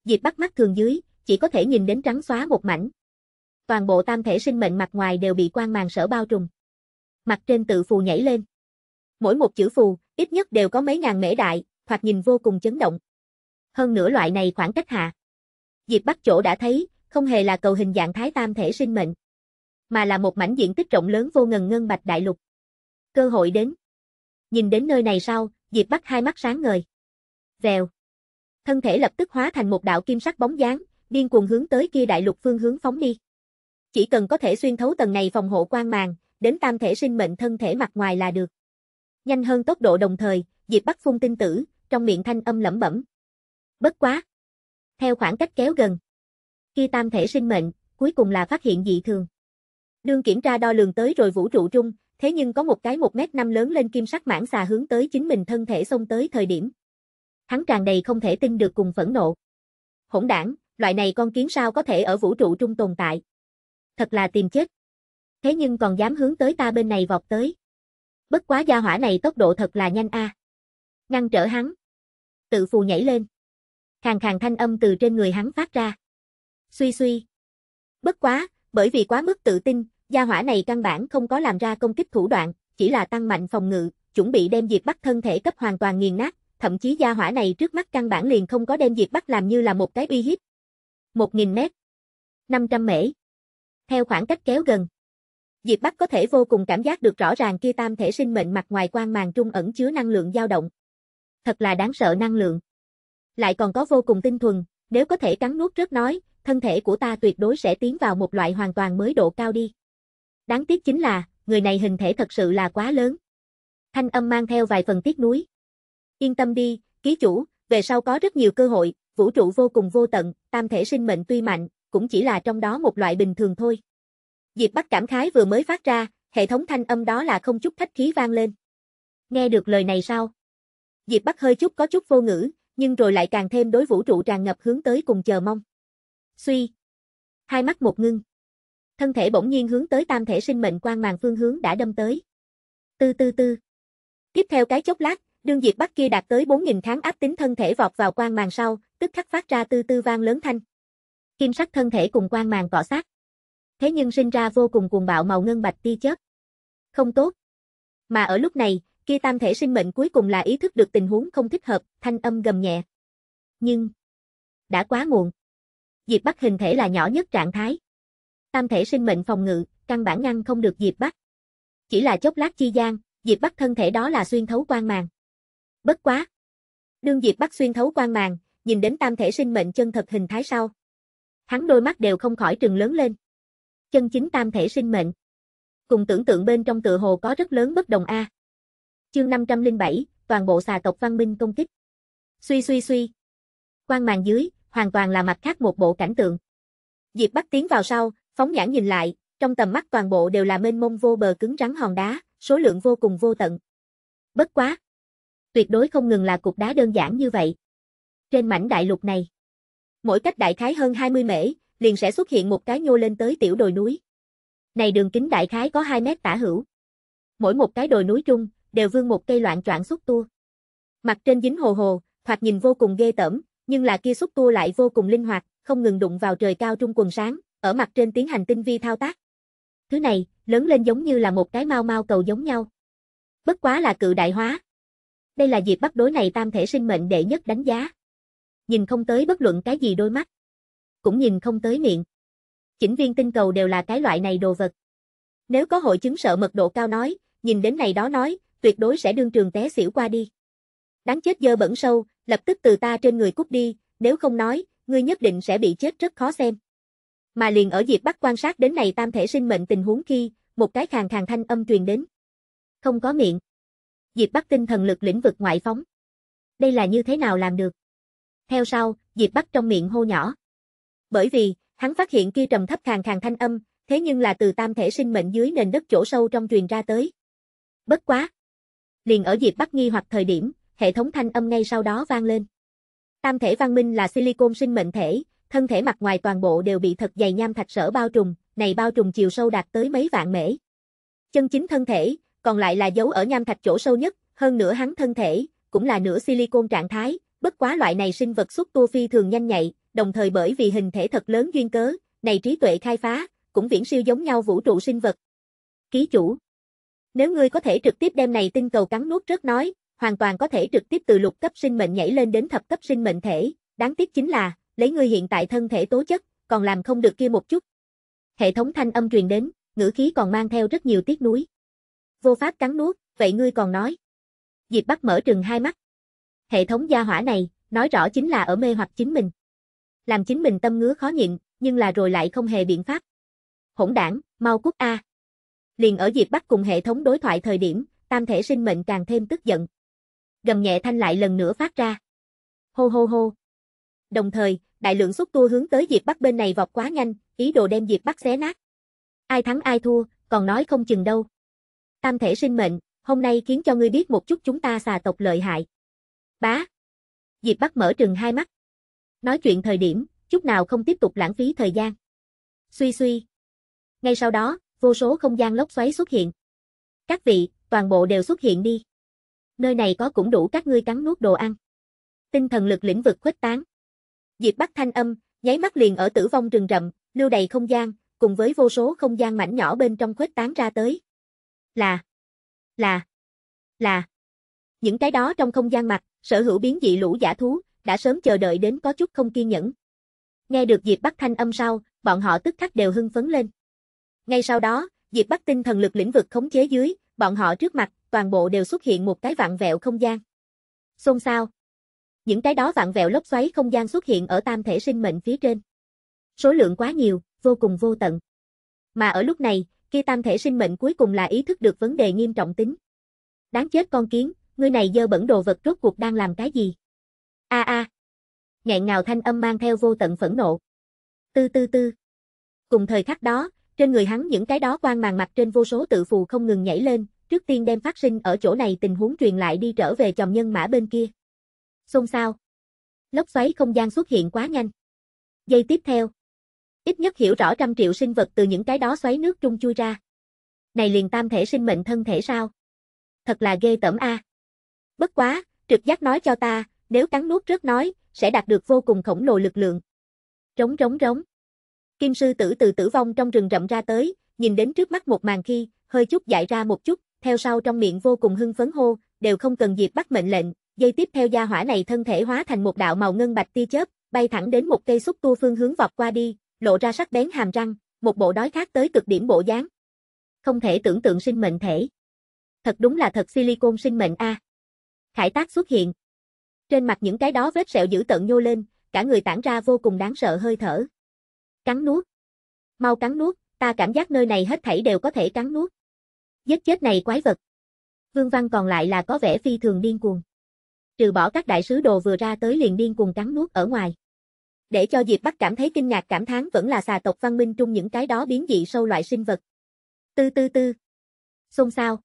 Diệp Bắc mắt thường dưới, chỉ có thể nhìn đến trắng xóa một mảnh, toàn bộ tam thể sinh mệnh mặt ngoài đều bị quan màng sở bao trùm. Mặt trên tự phù nhảy lên. Mỗi một chữ phù, ít nhất đều có mấy ngàn mễ đại, thoạt nhìn vô cùng chấn động. Hơn nữa loại này khoảng cách hạ. Diệp Bắc chỗ đã thấy, không hề là cầu hình dạng thái tam thể sinh mệnh, mà là một mảnh diện tích rộng lớn vô ngần ngân bạch đại lục. Cơ hội đến. Nhìn đến nơi này sau, Diệp Bắc hai mắt sáng ngời. Vèo. Thân thể lập tức hóa thành một đạo kim sắc bóng dáng, điên cuồng hướng tới kia đại lục phương hướng phóng đi chỉ cần có thể xuyên thấu tầng này phòng hộ quan màng, đến tam thể sinh mệnh thân thể mặt ngoài là được. Nhanh hơn tốc độ đồng thời, Diệp Bắc phun tinh tử, trong miệng thanh âm lẩm bẩm. Bất quá. Theo khoảng cách kéo gần. Khi tam thể sinh mệnh, cuối cùng là phát hiện dị thường. Đương kiểm tra đo lường tới rồi vũ trụ trung, thế nhưng có một cái 1m5 lớn lên kim sắc mãng xà hướng tới chính mình thân thể xông tới thời điểm. Hắn tràn đầy không thể tin được cùng phẫn nộ. Hỗn đảng, loại này con kiến sao có thể ở vũ trụ trung tồn tại thật là tìm chết. Thế nhưng còn dám hướng tới ta bên này vọt tới. Bất quá gia hỏa này tốc độ thật là nhanh a. À. Ngăn trở hắn. Tự phù nhảy lên. Khàn khàn thanh âm từ trên người hắn phát ra. Suy suy. Bất quá, bởi vì quá mức tự tin, gia hỏa này căn bản không có làm ra công kích thủ đoạn, chỉ là tăng mạnh phòng ngự, chuẩn bị đem diệt bắt thân thể cấp hoàn toàn nghiền nát, thậm chí gia hỏa này trước mắt căn bản liền không có đem diệt bắt làm như là một cái uy hiếp. 1000 mét, 500 mễ, theo khoảng cách kéo gần. Diệp Bắc có thể vô cùng cảm giác được rõ ràng kia tam thể sinh mệnh mặt ngoài quang màng trung ẩn chứa năng lượng dao động. Thật là đáng sợ năng lượng. Lại còn có vô cùng tinh thuần, nếu có thể cắn nuốt rất nói, thân thể của ta tuyệt đối sẽ tiến vào một loại hoàn toàn mới độ cao đi. Đáng tiếc chính là, người này hình thể thật sự là quá lớn. Thanh âm mang theo vài phần tiếc núi Yên tâm đi, ký chủ, về sau có rất nhiều cơ hội, vũ trụ vô cùng vô tận, tam thể sinh mệnh tuy mạnh, cũng chỉ là trong đó một loại bình thường thôi. Diệp Bắc cảm khái vừa mới phát ra, hệ thống thanh âm đó là không chút khách khí vang lên. Nghe được lời này sao? Diệp Bắc hơi chút có chút vô ngữ, nhưng rồi lại càng thêm đối vũ trụ tràn ngập hướng tới cùng chờ mong. Suy. Hai mắt một ngưng. Thân thể bỗng nhiên hướng tới tam thể sinh mệnh quang màng phương hướng đã đâm tới. Tư tư tư. Tiếp theo cái chốc lát, đương Diệp Bắc kia đạt tới 4000 tháng áp tính thân thể vọt vào quang màng sau, tức khắc phát ra tư tư vang lớn thanh kim sắc thân thể cùng quang màng cọ sát. Thế nhưng sinh ra vô cùng cuồng bạo màu ngân bạch ti chớp. Không tốt. Mà ở lúc này, kia tam thể sinh mệnh cuối cùng là ý thức được tình huống không thích hợp, thanh âm gầm nhẹ. Nhưng, đã quá muộn. Diệp bắt hình thể là nhỏ nhất trạng thái. Tam thể sinh mệnh phòng ngự, căn bản ngăn không được Diệp bắt, Chỉ là chốc lát chi gian, Diệp bắt thân thể đó là xuyên thấu quang màng. Bất quá. Đương Diệp bắt xuyên thấu quang màng, nhìn đến tam thể sinh mệnh chân thật hình thái sau, Hắn đôi mắt đều không khỏi trừng lớn lên. Chân chính tam thể sinh mệnh. Cùng tưởng tượng bên trong tựa hồ có rất lớn bất đồng a. Chương 507, toàn bộ xà tộc văn minh công kích. Suy suy suy. Quan màn dưới, hoàn toàn là mặt khác một bộ cảnh tượng. Diệp Bắc tiến vào sau, phóng nhãn nhìn lại, trong tầm mắt toàn bộ đều là mênh mông vô bờ cứng rắn hòn đá, số lượng vô cùng vô tận. Bất quá, tuyệt đối không ngừng là cục đá đơn giản như vậy. Trên mảnh đại lục này, mỗi cách đại khái hơn 20 mễ, liền sẽ xuất hiện một cái nhô lên tới tiểu đồi núi. Này đường kính đại khái có 2 mét tả hữu. Mỗi một cái đồi núi chung, đều vương một cây loạn troạn xúc tua. Mặt trên dính hồ hồ, thoạt nhìn vô cùng ghê tởm, nhưng là kia xúc tua lại vô cùng linh hoạt, không ngừng đụng vào trời cao trung quần sáng, ở mặt trên tiến hành tinh vi thao tác. Thứ này, lớn lên giống như là một cái mau mau cầu giống nhau. Bất quá là cự đại hóa. Đây là dịp bắt đối này tam thể sinh mệnh đệ nhất đánh giá nhìn không tới bất luận cái gì đôi mắt, cũng nhìn không tới miệng. Chỉnh viên tinh cầu đều là cái loại này đồ vật. Nếu có hội chứng sợ mật độ cao nói, nhìn đến này đó nói, tuyệt đối sẽ đương trường té xỉu qua đi. Đáng chết dơ bẩn sâu, lập tức từ ta trên người cút đi, nếu không nói, ngươi nhất định sẽ bị chết rất khó xem. Mà liền ở Diệp bắt quan sát đến này tam thể sinh mệnh tình huống khi, một cái khàn khàn thanh âm truyền đến. Không có miệng. Diệp bắt tinh thần lực lĩnh vực ngoại phóng. Đây là như thế nào làm được? theo sau, Diệp Bắc trong miệng hô nhỏ. Bởi vì, hắn phát hiện kia trầm thấp khàn khàn thanh âm, thế nhưng là từ tam thể sinh mệnh dưới nền đất chỗ sâu trong truyền ra tới. Bất quá. Liền ở Diệp Bắc nghi hoặc thời điểm, hệ thống thanh âm ngay sau đó vang lên. Tam thể văn minh là silicon sinh mệnh thể, thân thể mặt ngoài toàn bộ đều bị thật dày nham thạch sở bao trùm, này bao trùm chiều sâu đạt tới mấy vạn mễ. Chân chính thân thể, còn lại là dấu ở nham thạch chỗ sâu nhất, hơn nữa hắn thân thể, cũng là nửa silicon trạng thái, Bất quá loại này sinh vật xuất tua phi thường nhanh nhạy, đồng thời bởi vì hình thể thật lớn duyên cớ, này trí tuệ khai phá, cũng viễn siêu giống nhau vũ trụ sinh vật. Ký chủ Nếu ngươi có thể trực tiếp đem này tinh cầu cắn nuốt rất nói, hoàn toàn có thể trực tiếp từ lục cấp sinh mệnh nhảy lên đến thập cấp sinh mệnh thể, đáng tiếc chính là, lấy ngươi hiện tại thân thể tố chất, còn làm không được kia một chút. Hệ thống thanh âm truyền đến, ngữ khí còn mang theo rất nhiều tiếc núi Vô pháp cắn nuốt, vậy ngươi còn nói. Diệp Bắc mở trừng hai mắt, hệ thống gia hỏa này, nói rõ chính là ở mê hoặc chính mình. Làm chính mình tâm ngứa khó nhịn, nhưng là rồi lại không hề biện pháp. Hỗn đảng, mau cút A. Liền ở Diệp Bắc cùng hệ thống đối thoại thời điểm, tam thể sinh mệnh càng thêm tức giận. Gầm nhẹ thanh lại lần nữa phát ra. Hô hô hô. Đồng thời, đại lượng xúc tua hướng tới Diệp Bắc bên này vọt quá nhanh, ý đồ đem Diệp Bắc xé nát. Ai thắng ai thua, còn nói không chừng đâu. Tam thể sinh mệnh, hôm nay khiến cho ngươi biết một chút chúng ta xà tộc lợi hại. Bá. Diệp Bắc mở trừng hai mắt. Nói chuyện thời điểm, chút nào không tiếp tục lãng phí thời gian. Suy suy. Ngay sau đó, vô số không gian lốc xoáy xuất hiện. Các vị, toàn bộ đều xuất hiện đi. Nơi này có cũng đủ các ngươi cắn nuốt đồ ăn. Tinh thần lực lĩnh vực khuếch tán. Diệp Bắc thanh âm, nháy mắt liền ở tử vong rừng rậm, lưu đầy không gian, cùng với vô số không gian mảnh nhỏ bên trong khuếch tán ra tới. Là, là, là. Những cái đó trong không gian mặt, sở hữu biến dị lũ giả thú, đã sớm chờ đợi đến có chút không kiên nhẫn. Nghe được Diệp Bắc thanh âm sau, bọn họ tức khắc đều hưng phấn lên. Ngay sau đó, Diệp Bắc tinh thần lực lĩnh vực khống chế dưới, bọn họ trước mặt, toàn bộ đều xuất hiện một cái vạn vẹo không gian. Xôn xao. Những cái đó vạn vẹo lốc xoáy không gian xuất hiện ở tam thể sinh mệnh phía trên. Số lượng quá nhiều, vô cùng vô tận. Mà ở lúc này, kia tam thể sinh mệnh cuối cùng là ý thức được vấn đề nghiêm trọng tính. Đáng chết con kiến, ngươi này dơ bẩn đồ vật rốt cuộc đang làm cái gì? A à, a. À. ngào thanh âm mang theo vô tận phẫn nộ. Tư tư tư. Cùng thời khắc đó, trên người hắn những cái đó quang màn mặt trên vô số tự phù không ngừng nhảy lên, trước tiên đem phát sinh ở chỗ này tình huống truyền lại đi trở về chồng nhân mã bên kia. Xôn xao. Lốc xoáy không gian xuất hiện quá nhanh. Giây tiếp theo. Ít nhất hiểu rõ trăm triệu sinh vật từ những cái đó xoáy nước trung chui ra. Này liền tam thể sinh mệnh thân thể sao? Thật là ghê tởm a. Bất quá, trực giác nói cho ta, nếu cắn nuốt rớt nói, sẽ đạt được vô cùng khổng lồ lực lượng. Rống rống rống. Kim sư tử từ tử vong trong rừng rậm ra tới, nhìn đến trước mắt một màn khi, hơi chút dại ra một chút, theo sau trong miệng vô cùng hưng phấn hô, đều không cần diệt bắt mệnh lệnh, dây tiếp theo gia hỏa này thân thể hóa thành một đạo màu ngân bạch tia chớp, bay thẳng đến một cây xúc tu phương hướng vọt qua đi, lộ ra sắc bén hàm răng, một bộ đói khát tới cực điểm bộ dáng. Không thể tưởng tượng sinh mệnh thể. Thật đúng là thật silicon sinh mệnh a. À khải tác xuất hiện. Trên mặt những cái đó vết sẹo dữ tận nhô lên, cả người tản ra vô cùng đáng sợ hơi thở. Cắn nuốt. Mau cắn nuốt, ta cảm giác nơi này hết thảy đều có thể cắn nuốt. Giết chết này quái vật. Vương Văn còn lại là có vẻ phi thường điên cuồng. Trừ bỏ các đại sứ đồ vừa ra tới liền điên cuồng cắn nuốt ở ngoài. Để cho Diệp Bắc cảm thấy kinh ngạc cảm thán vẫn là xà tộc văn minh trung những cái đó biến dị sâu loại sinh vật. Tư tư tư. Xôn sao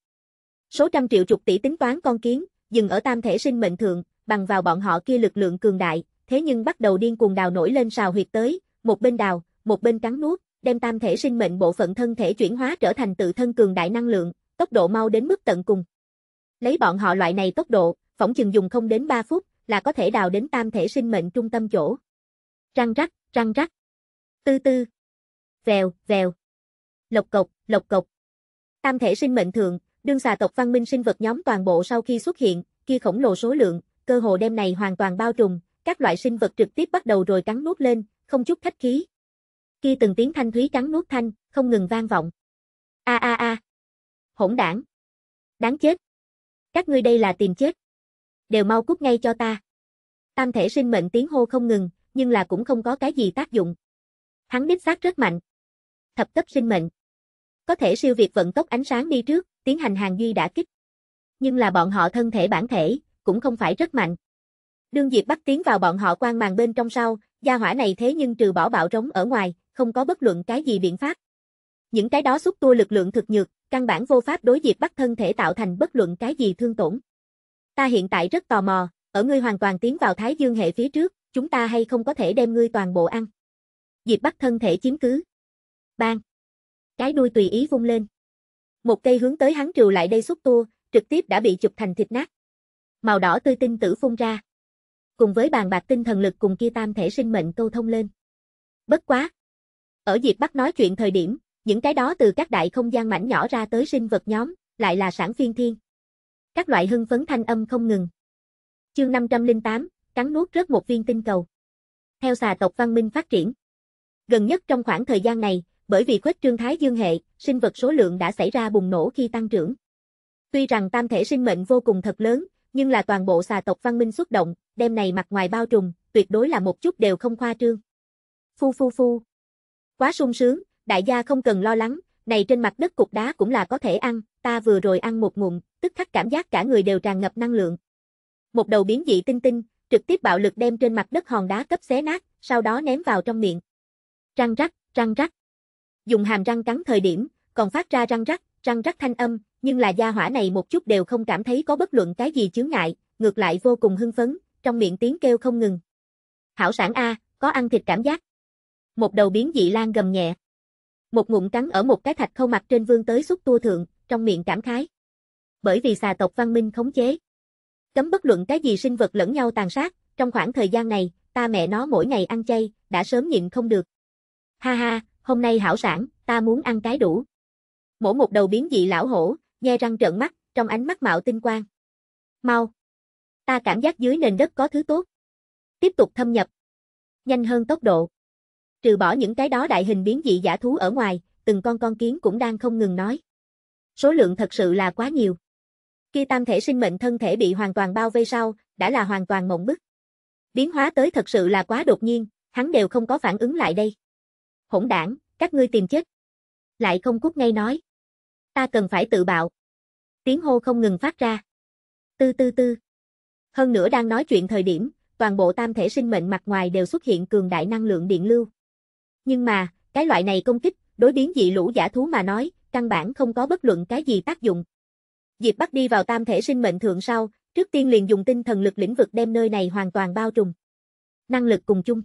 Số trăm triệu chục tỷ tính toán con kiến, dừng ở tam thể sinh mệnh thượng, bằng vào bọn họ kia lực lượng cường đại, thế nhưng bắt đầu điên cuồng đào nổi lên sào huyệt tới, một bên đào, một bên cắn nuốt, đem tam thể sinh mệnh bộ phận thân thể chuyển hóa trở thành tự thân cường đại năng lượng, tốc độ mau đến mức tận cùng. Lấy bọn họ loại này tốc độ, phỏng chừng dùng không đến 3 phút là có thể đào đến tam thể sinh mệnh trung tâm chỗ. Răng rắc, răng rắc. Tư tư. Vèo, vèo. Lộc cộc, lộc cộc. Tam thể sinh mệnh thượng Đương xà tộc văn minh sinh vật nhóm toàn bộ sau khi xuất hiện, kia khổng lồ số lượng, cơ hồ đem này hoàn toàn bao trùm, các loại sinh vật trực tiếp bắt đầu rồi cắn nuốt lên, không chút khách khí. Kia từng tiếng thanh thúy cắn nuốt thanh, không ngừng vang vọng. A a a. Hỗn đảng. Đáng chết. Các ngươi đây là tìm chết. Đều mau cút ngay cho ta. Tam thể sinh mệnh tiếng hô không ngừng, nhưng là cũng không có cái gì tác dụng. Hắn đích xác rất mạnh. Thập cấp sinh mệnh. Có thể siêu việt vận tốc ánh sáng đi trước, tiến hành hàng duy đã kích. Nhưng là bọn họ thân thể bản thể, cũng không phải rất mạnh. Đương Diệp bắt tiến vào bọn họ quan màn bên trong sau, gia hỏa này thế nhưng trừ bỏ bạo rống ở ngoài, không có bất luận cái gì biện pháp. Những cái đó xúc tua lực lượng thực nhược, căn bản vô pháp đối Diệp bắt thân thể tạo thành bất luận cái gì thương tổn. Ta hiện tại rất tò mò, ở ngươi hoàn toàn tiến vào Thái Dương hệ phía trước, chúng ta hay không có thể đem ngươi toàn bộ ăn. Diệp bắt thân thể chiếm cứ. Bang. Cái đuôi tùy ý vung lên. Một cây hướng tới hắn triều lại đây xúc tua, trực tiếp đã bị chụp thành thịt nát. Màu đỏ tươi tinh tử phun ra. Cùng với bàn bạc tinh thần lực cùng kia tam thể sinh mệnh câu thông lên. Bất quá. Ở Diệp Bắc nói chuyện thời điểm, những cái đó từ các đại không gian mảnh nhỏ ra tới sinh vật nhóm, lại là sản phiên thiên. Các loại hưng phấn thanh âm không ngừng. Chương 508, cắn nuốt rớt một viên tinh cầu. Theo xà tộc văn minh phát triển. Gần nhất trong khoảng thời gian này, bởi vì khuếch trương thái dương hệ, sinh vật số lượng đã xảy ra bùng nổ khi tăng trưởng. Tuy rằng tam thể sinh mệnh vô cùng thật lớn, nhưng là toàn bộ xà tộc văn minh xuất động, đem này mặt ngoài bao trùm, tuyệt đối là một chút đều không khoa trương. Phu phu phu. Quá sung sướng, đại gia không cần lo lắng, này trên mặt đất cục đá cũng là có thể ăn, ta vừa rồi ăn một ngụm, tức khắc cảm giác cả người đều tràn ngập năng lượng. Một đầu biến dị tinh tinh, trực tiếp bạo lực đem trên mặt đất hòn đá cấp xé nát, sau đó ném vào trong miệng. Răng rắc, răng rắc dùng hàm răng cắn thời điểm, còn phát ra răng rắc, răng rắc thanh âm, nhưng là gia hỏa này một chút đều không cảm thấy có bất luận cái gì chướng ngại, ngược lại vô cùng hưng phấn, trong miệng tiếng kêu không ngừng. Hảo sản A, có ăn thịt cảm giác. Một đầu biến dị lan gầm nhẹ. Một ngụm cắn ở một cái thạch khâu mặt trên vương tới xúc tua thượng, trong miệng cảm khái. Bởi vì xà tộc văn minh khống chế. Cấm bất luận cái gì sinh vật lẫn nhau tàn sát, trong khoảng thời gian này, ta mẹ nó mỗi ngày ăn chay, đã sớm nhịn không được. Ha ha, hôm nay hảo sản, ta muốn ăn cái đủ. Mỗ một đầu biến dị lão hổ, nghe răng trợn mắt, trong ánh mắt mạo tinh quang. Mau! Ta cảm giác dưới nền đất có thứ tốt. Tiếp tục thâm nhập. Nhanh hơn tốc độ. Trừ bỏ những cái đó đại hình biến dị giả thú ở ngoài, từng con con kiến cũng đang không ngừng nói. Số lượng thật sự là quá nhiều. Khi tam thể sinh mệnh thân thể bị hoàn toàn bao vây sau, đã là hoàn toàn mộng bức. Biến hóa tới thật sự là quá đột nhiên, hắn đều không có phản ứng lại đây hỗn đảng, các ngươi tìm chết. Lại không cút ngay nói. Ta cần phải tự bạo. Tiếng hô không ngừng phát ra. Tư tư tư. Hơn nữa đang nói chuyện thời điểm, toàn bộ tam thể sinh mệnh mặt ngoài đều xuất hiện cường đại năng lượng điện lưu. Nhưng mà, cái loại này công kích, đối biến dị lũ giả thú mà nói, căn bản không có bất luận cái gì tác dụng. Diệp bắt đi vào tam thể sinh mệnh thượng sau, trước tiên liền dùng tinh thần lực lĩnh vực đem nơi này hoàn toàn bao trùm. Năng lực cùng chung.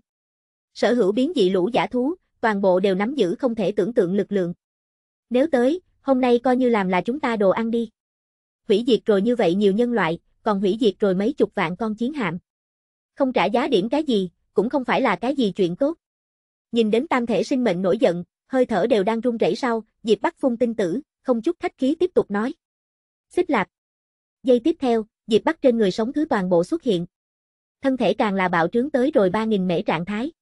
Sở hữu biến dị lũ giả thú, toàn bộ đều nắm giữ không thể tưởng tượng lực lượng. Nếu tới, hôm nay coi như làm là chúng ta đồ ăn đi. Hủy diệt rồi như vậy nhiều nhân loại, còn hủy diệt rồi mấy chục vạn con chiến hạm. Không trả giá điểm cái gì, cũng không phải là cái gì chuyện tốt. Nhìn đến tam thể sinh mệnh nổi giận, hơi thở đều đang run rẩy sau, Diệp Bắc phun tinh tử, không chút khách khí tiếp tục nói. Xích lạc. Giây tiếp theo, Diệp Bắc trên người sống thứ toàn bộ xuất hiện. Thân thể càng là bạo trướng tới rồi 3000 mễ trạng thái.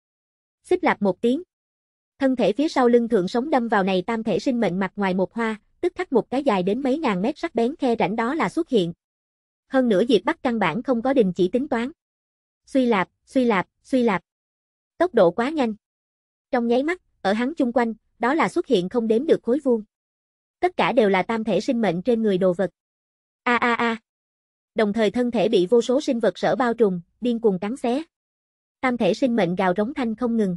Xích lạc một tiếng, Thân thể phía sau lưng thượng sống đâm vào này tam thể sinh mệnh mặt ngoài một hoa, tức khắc một cái dài đến mấy ngàn mét sắc bén khe rãnh đó là xuất hiện. Hơn nữa Diệp Bắc căn bản không có đình chỉ tính toán. Suy lạp, suy lạp, suy lạp. Tốc độ quá nhanh. Trong nháy mắt, ở hắn chung quanh, đó là xuất hiện không đếm được khối vuông. Tất cả đều là tam thể sinh mệnh trên người đồ vật. A a a. Đồng thời thân thể bị vô số sinh vật sở bao trùm, điên cuồng cắn xé. Tam thể sinh mệnh gào rống thanh không ngừng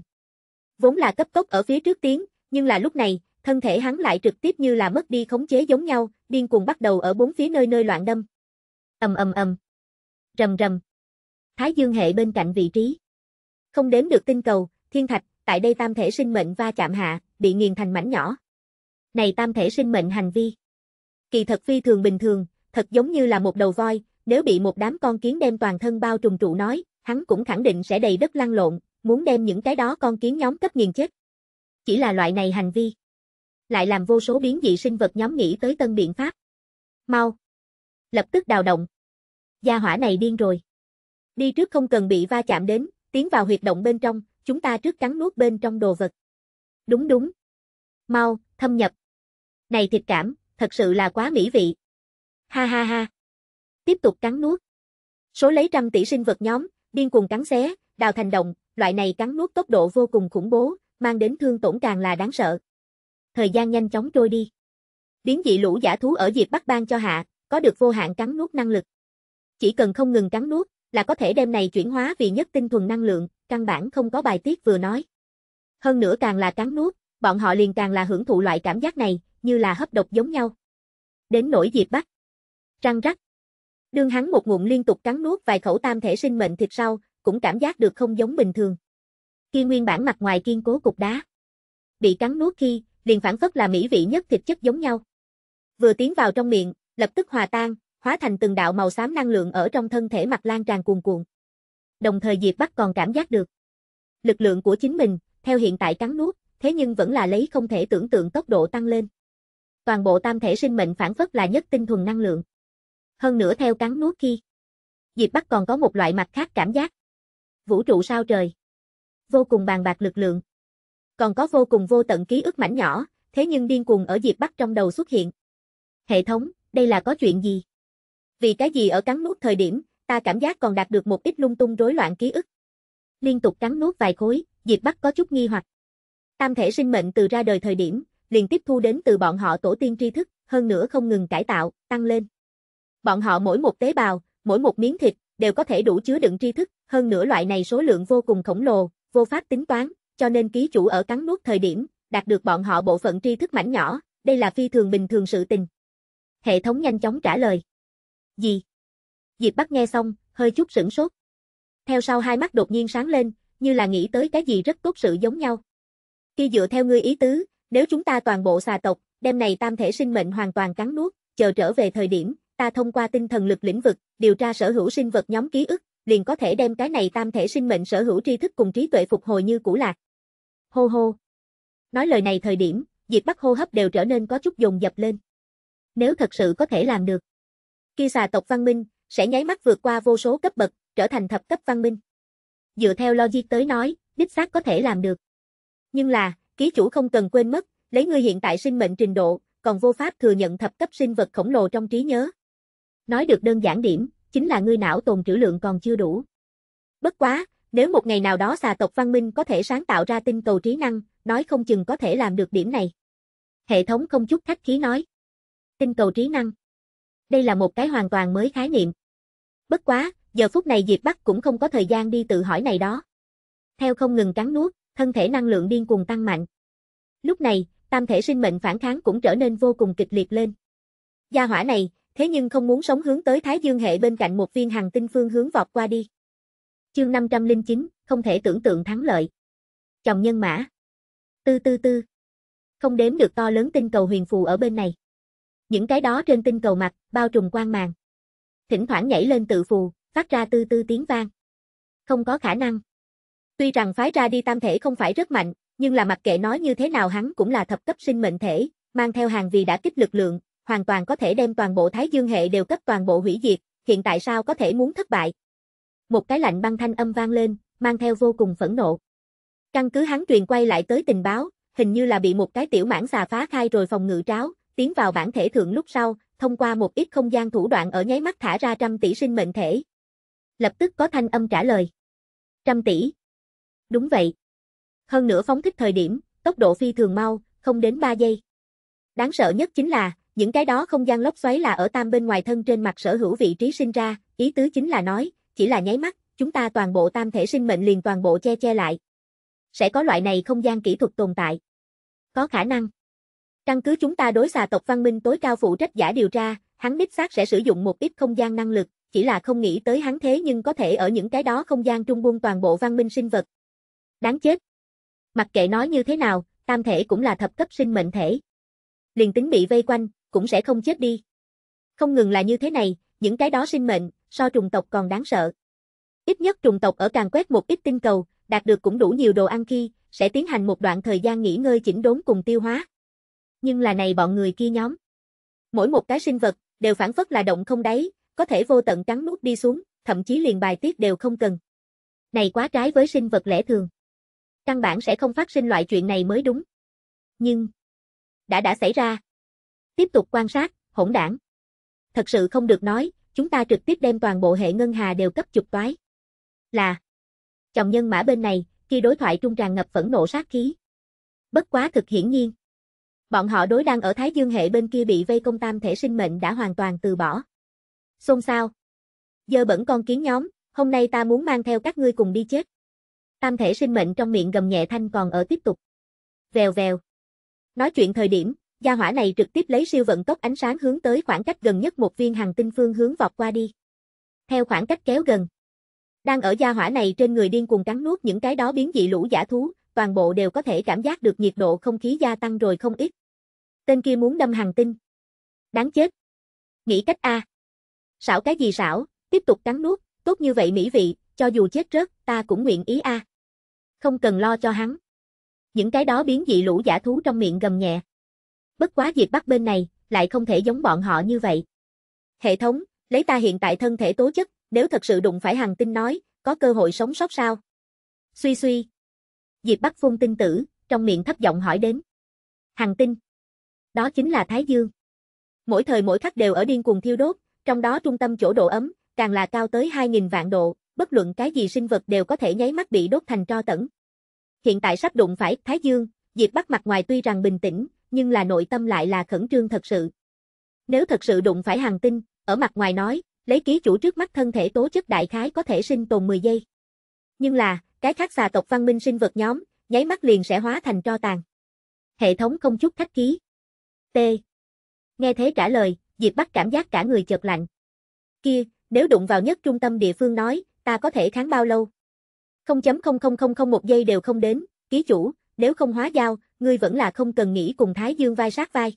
vốn là cấp tốc ở phía trước tiến, nhưng là lúc này, thân thể hắn lại trực tiếp như là mất đi khống chế giống nhau, điên cuồng bắt đầu ở bốn phía nơi nơi loạn đâm. Ầm ầm ầm. Rầm rầm. Thái Dương hệ bên cạnh vị trí. Không đếm được tinh cầu, thiên thạch, tại đây tam thể sinh mệnh va chạm hạ, bị nghiền thành mảnh nhỏ. Này tam thể sinh mệnh hành vi. Kỳ thật phi thường bình thường, thật giống như là một đầu voi, nếu bị một đám con kiến đem toàn thân bao trùm trụ nói, hắn cũng khẳng định sẽ đầy đất lăn lộn, muốn đem những cái đó con kiến nhóm cấp nghiền chết. Chỉ là loại này hành vi. Lại làm vô số biến dị sinh vật nhóm nghĩ tới tân biện pháp. Mau. Lập tức đào động. Gia hỏa này điên rồi. Đi trước không cần bị va chạm đến, tiến vào huyệt động bên trong, chúng ta trước cắn nuốt bên trong đồ vật. Đúng đúng. Mau, thâm nhập. Này thịt cảm, thật sự là quá mỹ vị. Ha ha ha. Tiếp tục cắn nuốt. Số lấy trăm tỷ sinh vật nhóm, điên cuồng cắn xé, đào thành động, loại này cắn nuốt tốc độ vô cùng khủng bố, mang đến thương tổn càng là đáng sợ. Thời gian nhanh chóng trôi đi. Biến dị lũ giả thú ở Diệp Bắc Bang cho hạ, có được vô hạn cắn nuốt năng lực. Chỉ cần không ngừng cắn nuốt, là có thể đem này chuyển hóa vì nhất tinh thuần năng lượng, căn bản không có bài tiết vừa nói. Hơn nữa càng là cắn nuốt, bọn họ liền càng là hưởng thụ loại cảm giác này, như là hấp độc giống nhau. Đến nỗi Diệp Bắc. Răng rắc. Đương hắn một ngụm liên tục cắn nuốt vài khẩu tam thể sinh mệnh thịt sau, cũng cảm giác được không giống bình thường. Kia nguyên bản mặt ngoài kiên cố cục đá. Bị cắn nuốt khi, liền phản phất là mỹ vị nhất thịt chất giống nhau. Vừa tiến vào trong miệng, lập tức hòa tan, hóa thành từng đạo màu xám năng lượng ở trong thân thể mặt lan tràn cuồn cuộn. Đồng thời Diệp Bắc còn cảm giác được lực lượng của chính mình, theo hiện tại cắn nuốt, thế nhưng vẫn là lấy không thể tưởng tượng tốc độ tăng lên. Toàn bộ tam thể sinh mệnh phản phất là nhất tinh thuần năng lượng. Hơn nữa theo cắn nuốt khi, Diệp Bắc còn có một loại mặt khác cảm giác vũ trụ sao trời. Vô cùng bàn bạc lực lượng. Còn có vô cùng vô tận ký ức mảnh nhỏ, thế nhưng điên cuồng ở Diệp Bắc trong đầu xuất hiện. Hệ thống, đây là có chuyện gì? Vì cái gì ở cắn nuốt thời điểm, ta cảm giác còn đạt được một ít lung tung rối loạn ký ức. Liên tục cắn nuốt vài khối, Diệp Bắc có chút nghi hoặc. Tam thể sinh mệnh từ ra đời thời điểm, liền tiếp thu đến từ bọn họ tổ tiên tri thức, hơn nữa không ngừng cải tạo, tăng lên. Bọn họ mỗi một tế bào, mỗi một miếng thịt đều có thể đủ chứa đựng tri thức, hơn nữa loại này số lượng vô cùng khổng lồ, vô pháp tính toán, cho nên ký chủ ở cắn nuốt thời điểm, đạt được bọn họ bộ phận tri thức mảnh nhỏ, đây là phi thường bình thường sự tình. Hệ thống nhanh chóng trả lời. Gì? Diệp Bắc nghe xong, hơi chút sửng sốt. Theo sau hai mắt đột nhiên sáng lên, như là nghĩ tới cái gì rất tốt sự giống nhau. Khi dựa theo ngươi ý tứ, nếu chúng ta toàn bộ xà tộc, đem này tam thể sinh mệnh hoàn toàn cắn nuốt, chờ trở về thời điểm, ta thông qua tinh thần lực lĩnh vực, điều tra sở hữu sinh vật nhóm ký ức, liền có thể đem cái này tam thể sinh mệnh sở hữu tri thức cùng trí tuệ phục hồi như cũ lạc. Hô hô. Nói lời này thời điểm, Diệp Bắc hô hấp đều trở nên có chút dồn dập lên. Nếu thật sự có thể làm được, kia xà tộc văn minh sẽ nháy mắt vượt qua vô số cấp bậc, trở thành thập cấp văn minh. Dựa theo logic tới nói, đích xác có thể làm được. Nhưng là, ký chủ không cần quên mất, lấy ngươi hiện tại sinh mệnh trình độ, còn vô pháp thừa nhận thập cấp sinh vật khổng lồ trong trí nhớ. Nói được đơn giản điểm, chính là ngươi não tồn trữ lượng còn chưa đủ. Bất quá, nếu một ngày nào đó xà tộc văn minh có thể sáng tạo ra tinh cầu trí năng, nói không chừng có thể làm được điểm này. Hệ thống không chút khách khí nói. Tinh cầu trí năng. Đây là một cái hoàn toàn mới khái niệm. Bất quá, giờ phút này Diệp Bắc cũng không có thời gian đi tự hỏi này đó. Theo không ngừng cắn nuốt, thân thể năng lượng điên cuồng tăng mạnh. Lúc này, tam thể sinh mệnh phản kháng cũng trở nên vô cùng kịch liệt lên. Gia hỏa này, thế nhưng không muốn sống hướng tới Thái Dương hệ bên cạnh một viên hàng tinh phương hướng vọt qua đi. Chương 509, không thể tưởng tượng thắng lợi. Chồng nhân mã. Tư tư tư. Không đếm được to lớn tinh cầu huyền phù ở bên này. Những cái đó trên tinh cầu mặt, bao trùm quang màng. Thỉnh thoảng nhảy lên tự phù, phát ra tư tư tiếng vang. Không có khả năng. Tuy rằng phái ra đi tam thể không phải rất mạnh, nhưng là mặc kệ nói như thế nào hắn cũng là thập cấp sinh mệnh thể, mang theo hàng vì đã kích lực lượng, hoàn toàn có thể đem toàn bộ Thái Dương hệ đều cấp toàn bộ hủy diệt, hiện tại sao có thể muốn thất bại? Một cái lạnh băng thanh âm vang lên, mang theo vô cùng phẫn nộ. Căn cứ hắn truyền quay lại tới tình báo, hình như là bị một cái tiểu mãn xà phá khai rồi phòng ngự tráo, tiến vào bản thể thượng lúc sau, thông qua một ít không gian thủ đoạn ở nháy mắt thả ra trăm tỷ sinh mệnh thể. Lập tức có thanh âm trả lời. Trăm tỷ. Đúng vậy. Hơn nữa phóng thích thời điểm, tốc độ phi thường mau, không đến 3 giây. Đáng sợ nhất chính là, những cái đó không gian lốc xoáy là ở tam bên ngoài thân trên mặt sở hữu vị trí sinh ra, ý tứ chính là nói, chỉ là nháy mắt, chúng ta toàn bộ tam thể sinh mệnh liền toàn bộ che che lại. Sẽ có loại này không gian kỹ thuật tồn tại. Có khả năng. Căn cứ chúng ta đối xà tộc văn minh tối cao phụ trách giả điều tra, hắn đích xác sẽ sử dụng một ít không gian năng lực, chỉ là không nghĩ tới hắn thế nhưng có thể ở những cái đó không gian trung buông toàn bộ văn minh sinh vật. Đáng chết. Mặc kệ nói như thế nào, tam thể cũng là thập cấp sinh mệnh thể. Liền tính bị vây quanh, cũng sẽ không chết đi. Không ngừng là như thế này, những cái đó sinh mệnh, so trùng tộc còn đáng sợ. Ít nhất trùng tộc ở càng quét một ít tinh cầu, đạt được cũng đủ nhiều đồ ăn khi, sẽ tiến hành một đoạn thời gian nghỉ ngơi chỉnh đốn cùng tiêu hóa. Nhưng là này bọn người kia nhóm. Mỗi một cái sinh vật, đều phản phất là động không đáy, có thể vô tận cắn nuốt đi xuống, thậm chí liền bài tiết đều không cần. Này quá trái với sinh vật lẽ thường. Căn bản sẽ không phát sinh loại chuyện này mới đúng. Nhưng, đã đã xảy ra, tiếp tục quan sát, hỗn đảng. Thật sự không được nói, chúng ta trực tiếp đem toàn bộ hệ ngân hà đều cấp chụp toái. Là Chồng nhân mã bên này, khi đối thoại trung tràn ngập phẫn nộ sát khí. Bất quá thực hiển nhiên. Bọn họ đối đang ở Thái Dương hệ bên kia bị vây công tam thể sinh mệnh đã hoàn toàn từ bỏ. Xôn xao. Dơ bẩn con kiến nhóm, hôm nay ta muốn mang theo các ngươi cùng đi chết. Tam thể sinh mệnh trong miệng gầm nhẹ thanh còn ở tiếp tục. Vèo vèo. Nói chuyện thời điểm, Gia hỏa này trực tiếp lấy siêu vận tốc ánh sáng hướng tới khoảng cách gần nhất một viên hành tinh phương hướng vọt qua đi. Theo khoảng cách kéo gần, đang ở gia hỏa này trên người điên cuồng cắn nuốt những cái đó biến dị lũ giả thú, toàn bộ đều có thể cảm giác được nhiệt độ không khí gia tăng rồi không ít. Tên kia muốn đâm hàng tinh. Đáng chết. Nghĩ cách A. Xảo cái gì xảo, tiếp tục cắn nuốt, tốt như vậy mỹ vị, cho dù chết rớt, ta cũng nguyện ý A. Không cần lo cho hắn. Những cái đó biến dị lũ giả thú trong miệng gầm nhẹ bất quá Diệp Bắc bên này, lại không thể giống bọn họ như vậy. Hệ thống, lấy ta hiện tại thân thể tố chất, nếu thật sự đụng phải hàng tinh nói, có cơ hội sống sót sao? Suy suy. Diệp Bắc phun tinh tử, trong miệng thấp giọng hỏi đến. Hàng tinh. Đó chính là Thái Dương. Mỗi thời mỗi khắc đều ở điên cuồng thiêu đốt, trong đó trung tâm chỗ độ ấm, càng là cao tới 2.000 vạn độ, bất luận cái gì sinh vật đều có thể nháy mắt bị đốt thành tro tẩn. Hiện tại sắp đụng phải Thái Dương, Diệp Bắc mặt ngoài tuy rằng bình tĩnh, nhưng là nội tâm lại là khẩn trương thật sự. Nếu thật sự đụng phải hàng tinh, ở mặt ngoài nói, lấy ký chủ trước mắt thân thể tố chất đại khái có thể sinh tồn 10 giây. Nhưng là, cái khác xà tộc văn minh sinh vật nhóm, nháy mắt liền sẽ hóa thành tro tàn. Hệ thống không chút khách ký. T. Nghe thế trả lời, Diệp Bắc cảm giác cả người chợt lạnh. Kia, nếu đụng vào nhất trung tâm địa phương nói, ta có thể kháng bao lâu? 0.00001 giây đều không đến, ký chủ, nếu không hóa giao, ngươi vẫn là không cần nghĩ cùng Thái Dương vai sát vai.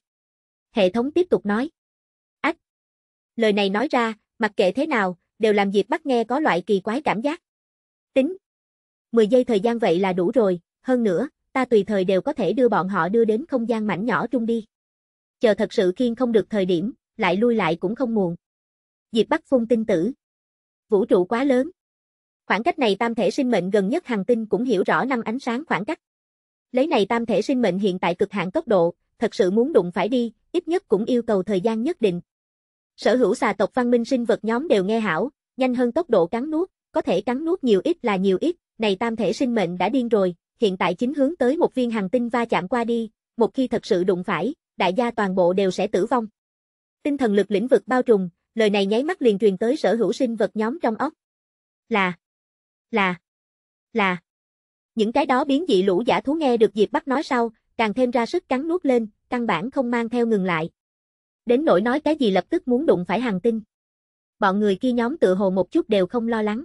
Hệ thống tiếp tục nói. Ách! Lời này nói ra, mặc kệ thế nào, đều làm Diệp Bắc nghe có loại kỳ quái cảm giác. Tính! 10 giây thời gian vậy là đủ rồi, hơn nữa, ta tùy thời đều có thể đưa bọn họ đưa đến không gian mảnh nhỏ trung đi. Chờ thật sự khiên không được thời điểm, lại lui lại cũng không muộn. Diệp Bắc phun tinh tử. Vũ trụ quá lớn. Khoảng cách này tam thể sinh mệnh gần nhất hàng tinh cũng hiểu rõ năm ánh sáng khoảng cách. Lấy này tam thể sinh mệnh hiện tại cực hạn tốc độ, thật sự muốn đụng phải đi, ít nhất cũng yêu cầu thời gian nhất định. Sở hữu xà tộc văn minh sinh vật nhóm đều nghe hảo, nhanh hơn tốc độ cắn nuốt, có thể cắn nuốt nhiều ít là nhiều ít, này tam thể sinh mệnh đã điên rồi, hiện tại chính hướng tới một viên hành tinh va chạm qua đi, một khi thật sự đụng phải, đại gia toàn bộ đều sẽ tử vong. Tinh thần lực lĩnh vực bao trùm, lời này nháy mắt liền truyền tới sở hữu sinh vật nhóm trong óc. Là, là, là, những cái đó biến dị lũ giả thú nghe được Diệp Bắc nói sau, càng thêm ra sức cắn nuốt lên, căn bản không mang theo ngừng lại. Đến nỗi nói cái gì lập tức muốn đụng phải hàng tinh. Bọn người kia nhóm tự hồ một chút đều không lo lắng.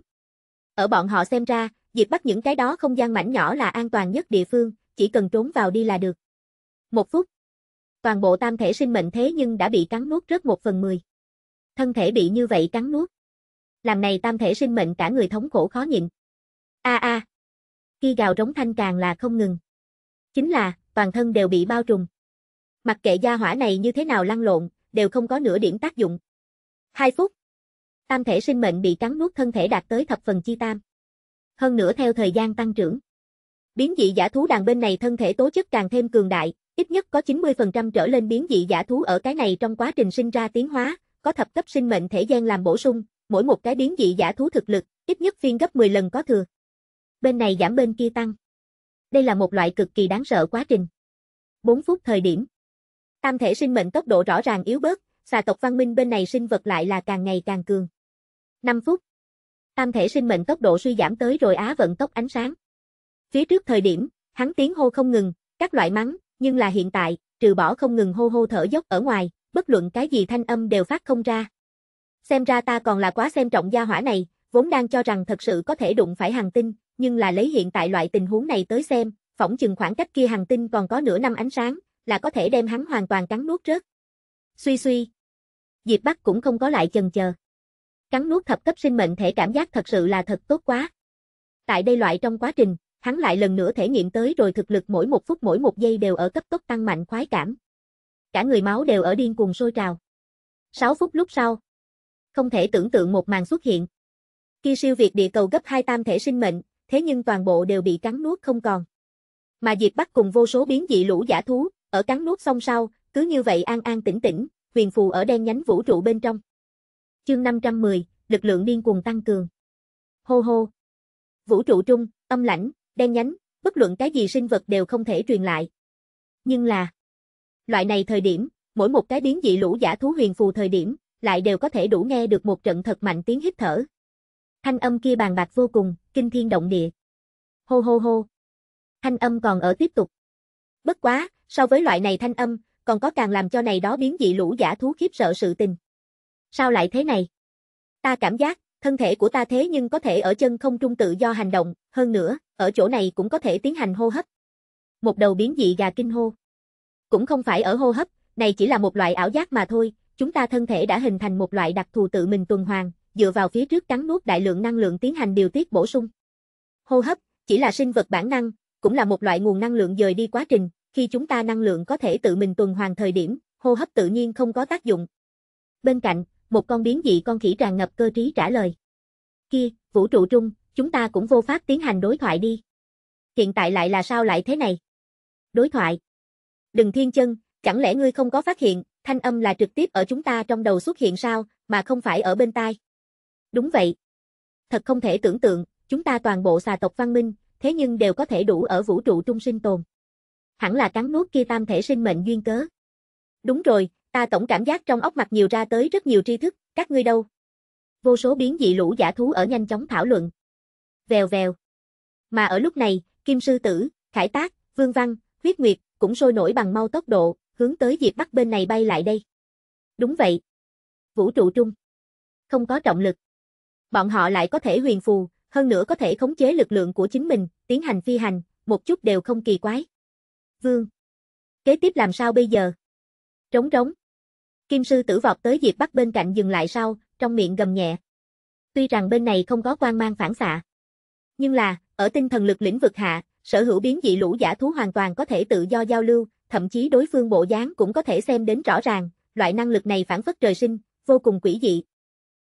Ở bọn họ xem ra, Diệp Bắc những cái đó không gian mảnh nhỏ là an toàn nhất địa phương, chỉ cần trốn vào đi là được. Một phút. Toàn bộ tam thể sinh mệnh thế nhưng đã bị cắn nuốt rất một phần mười. Thân thể bị như vậy cắn nuốt. Làm này tam thể sinh mệnh cả người thống khổ khó nhịn. A a, khi gào rống thanh càng là không ngừng. Chính là, toàn thân đều bị bao trùm. Mặc kệ gia hỏa này như thế nào lăn lộn, đều không có nửa điểm tác dụng. Hai phút. Tam thể sinh mệnh bị cắn nuốt thân thể đạt tới thập phần chi tam. Hơn nữa theo thời gian tăng trưởng. Biến dị giả thú đàn bên này thân thể tố chất càng thêm cường đại, ít nhất có 90% trở lên biến dị giả thú ở cái này trong quá trình sinh ra tiến hóa, có thập cấp sinh mệnh thể gian làm bổ sung, mỗi một cái biến dị giả thú thực lực, ít nhất phiên gấp 10 lần có thừa bên này giảm bên kia tăng. Đây là một loại cực kỳ đáng sợ quá trình. 4 phút thời điểm. Tam thể sinh mệnh tốc độ rõ ràng yếu bớt, xà tộc văn minh bên này sinh vật lại là càng ngày càng cường. 5 phút. Tam thể sinh mệnh tốc độ suy giảm tới rồi á vận tốc ánh sáng. Phía trước thời điểm, hắn tiếng hô không ngừng, các loại mắng, nhưng là hiện tại, trừ bỏ không ngừng hô hô thở dốc ở ngoài, bất luận cái gì thanh âm đều phát không ra. Xem ra ta còn là quá xem trọng gia hỏa này, vốn đang cho rằng thật sự có thể đụng phải hàng tinh, nhưng là lấy hiện tại loại tình huống này tới xem, phỏng chừng khoảng cách kia hàng tinh còn có nửa năm ánh sáng, là có thể đem hắn hoàn toàn cắn nuốt rớt. Suy suy. Diệp Bắc cũng không có lại chần chờ. Cắn nuốt thập cấp sinh mệnh thể cảm giác thật sự là thật tốt quá. Tại đây loại trong quá trình, hắn lại lần nữa thể nghiệm tới rồi thực lực mỗi một phút mỗi một giây đều ở cấp tốc tăng mạnh khoái cảm. Cả người máu đều ở điên cuồng sôi trào. 6 phút lúc sau, không thể tưởng tượng một màn xuất hiện. Khi siêu việt địa cầu gấp 2 tam thể sinh mệnh, thế nhưng toàn bộ đều bị cắn nuốt không còn. Mà Diệp Bắc cùng vô số biến dị lũ giả thú, ở cắn nuốt xong sau, cứ như vậy an an tĩnh tĩnh, huyền phù ở đen nhánh vũ trụ bên trong. Chương 510, lực lượng điên cuồng tăng cường. Hô hô. Vũ trụ trung, âm lãnh, đen nhánh, bất luận cái gì sinh vật đều không thể truyền lại. Nhưng là, loại này thời điểm, mỗi một cái biến dị lũ giả thú huyền phù thời điểm, lại đều có thể đủ nghe được một trận thật mạnh tiếng hít thở. Thanh âm kia bàn bạc vô cùng, kinh thiên động địa. Hô hô hô. Thanh âm còn ở tiếp tục. Bất quá, so với loại này thanh âm, còn có càng làm cho này đó biến dị lũ giả thú khiếp sợ sự tình. Sao lại thế này? Ta cảm giác, thân thể của ta thế nhưng có thể ở chân không trung tự do hành động, hơn nữa, ở chỗ này cũng có thể tiến hành hô hấp. Một đầu biến dị gà kinh hô. Cũng không phải ở hô hấp, này chỉ là một loại ảo giác mà thôi, chúng ta thân thể đã hình thành một loại đặc thù tự mình tuần hoàn, dựa vào phía trước cắn nuốt đại lượng năng lượng tiến hành điều tiết bổ sung. Hô hấp, chỉ là sinh vật bản năng, cũng là một loại nguồn năng lượng dời đi quá trình, khi chúng ta năng lượng có thể tự mình tuần hoàn thời điểm, hô hấp tự nhiên không có tác dụng. Bên cạnh, một con biến dị con khỉ tràn ngập cơ trí trả lời. Kia, vũ trụ trung, chúng ta cũng vô pháp tiến hành đối thoại đi. Hiện tại lại là sao lại thế này? Đối thoại. Đừng thiên chân, chẳng lẽ ngươi không có phát hiện, thanh âm là trực tiếp ở chúng ta trong đầu xuất hiện sao, mà không phải ở bên tai. Đúng vậy. Thật không thể tưởng tượng, chúng ta toàn bộ xà tộc văn minh, thế nhưng đều có thể đủ ở vũ trụ trung sinh tồn. Hẳn là cắn nuốt kia tam thể sinh mệnh duyên cớ. Đúng rồi, ta tổng cảm giác trong óc mặt nhiều ra tới rất nhiều tri thức, các ngươi đâu? Vô số biến dị lũ giả thú ở nhanh chóng thảo luận. Vèo vèo. Mà ở lúc này, Kim Sư Tử, Khải Tác, Vương Văn, Huyết Nguyệt cũng sôi nổi bằng mau tốc độ, hướng tới Diệp Bắc bên này bay lại đây. Đúng vậy. Vũ trụ trung. Không có trọng lực bọn họ lại có thể huyền phù, hơn nữa có thể khống chế lực lượng của chính mình, tiến hành phi hành, một chút đều không kỳ quái. Vương. Kế tiếp làm sao bây giờ? Trống trống. Kim sư tử vọt tới Diệp Bắc bên cạnh dừng lại sau, trong miệng gầm nhẹ. Tuy rằng bên này không có quan mang phản xạ. Nhưng là, ở tinh thần lực lĩnh vực hạ, sở hữu biến dị lũ giả thú hoàn toàn có thể tự do giao lưu, thậm chí đối phương bộ dáng cũng có thể xem đến rõ ràng, loại năng lực này phản phất trời sinh, vô cùng quỷ dị,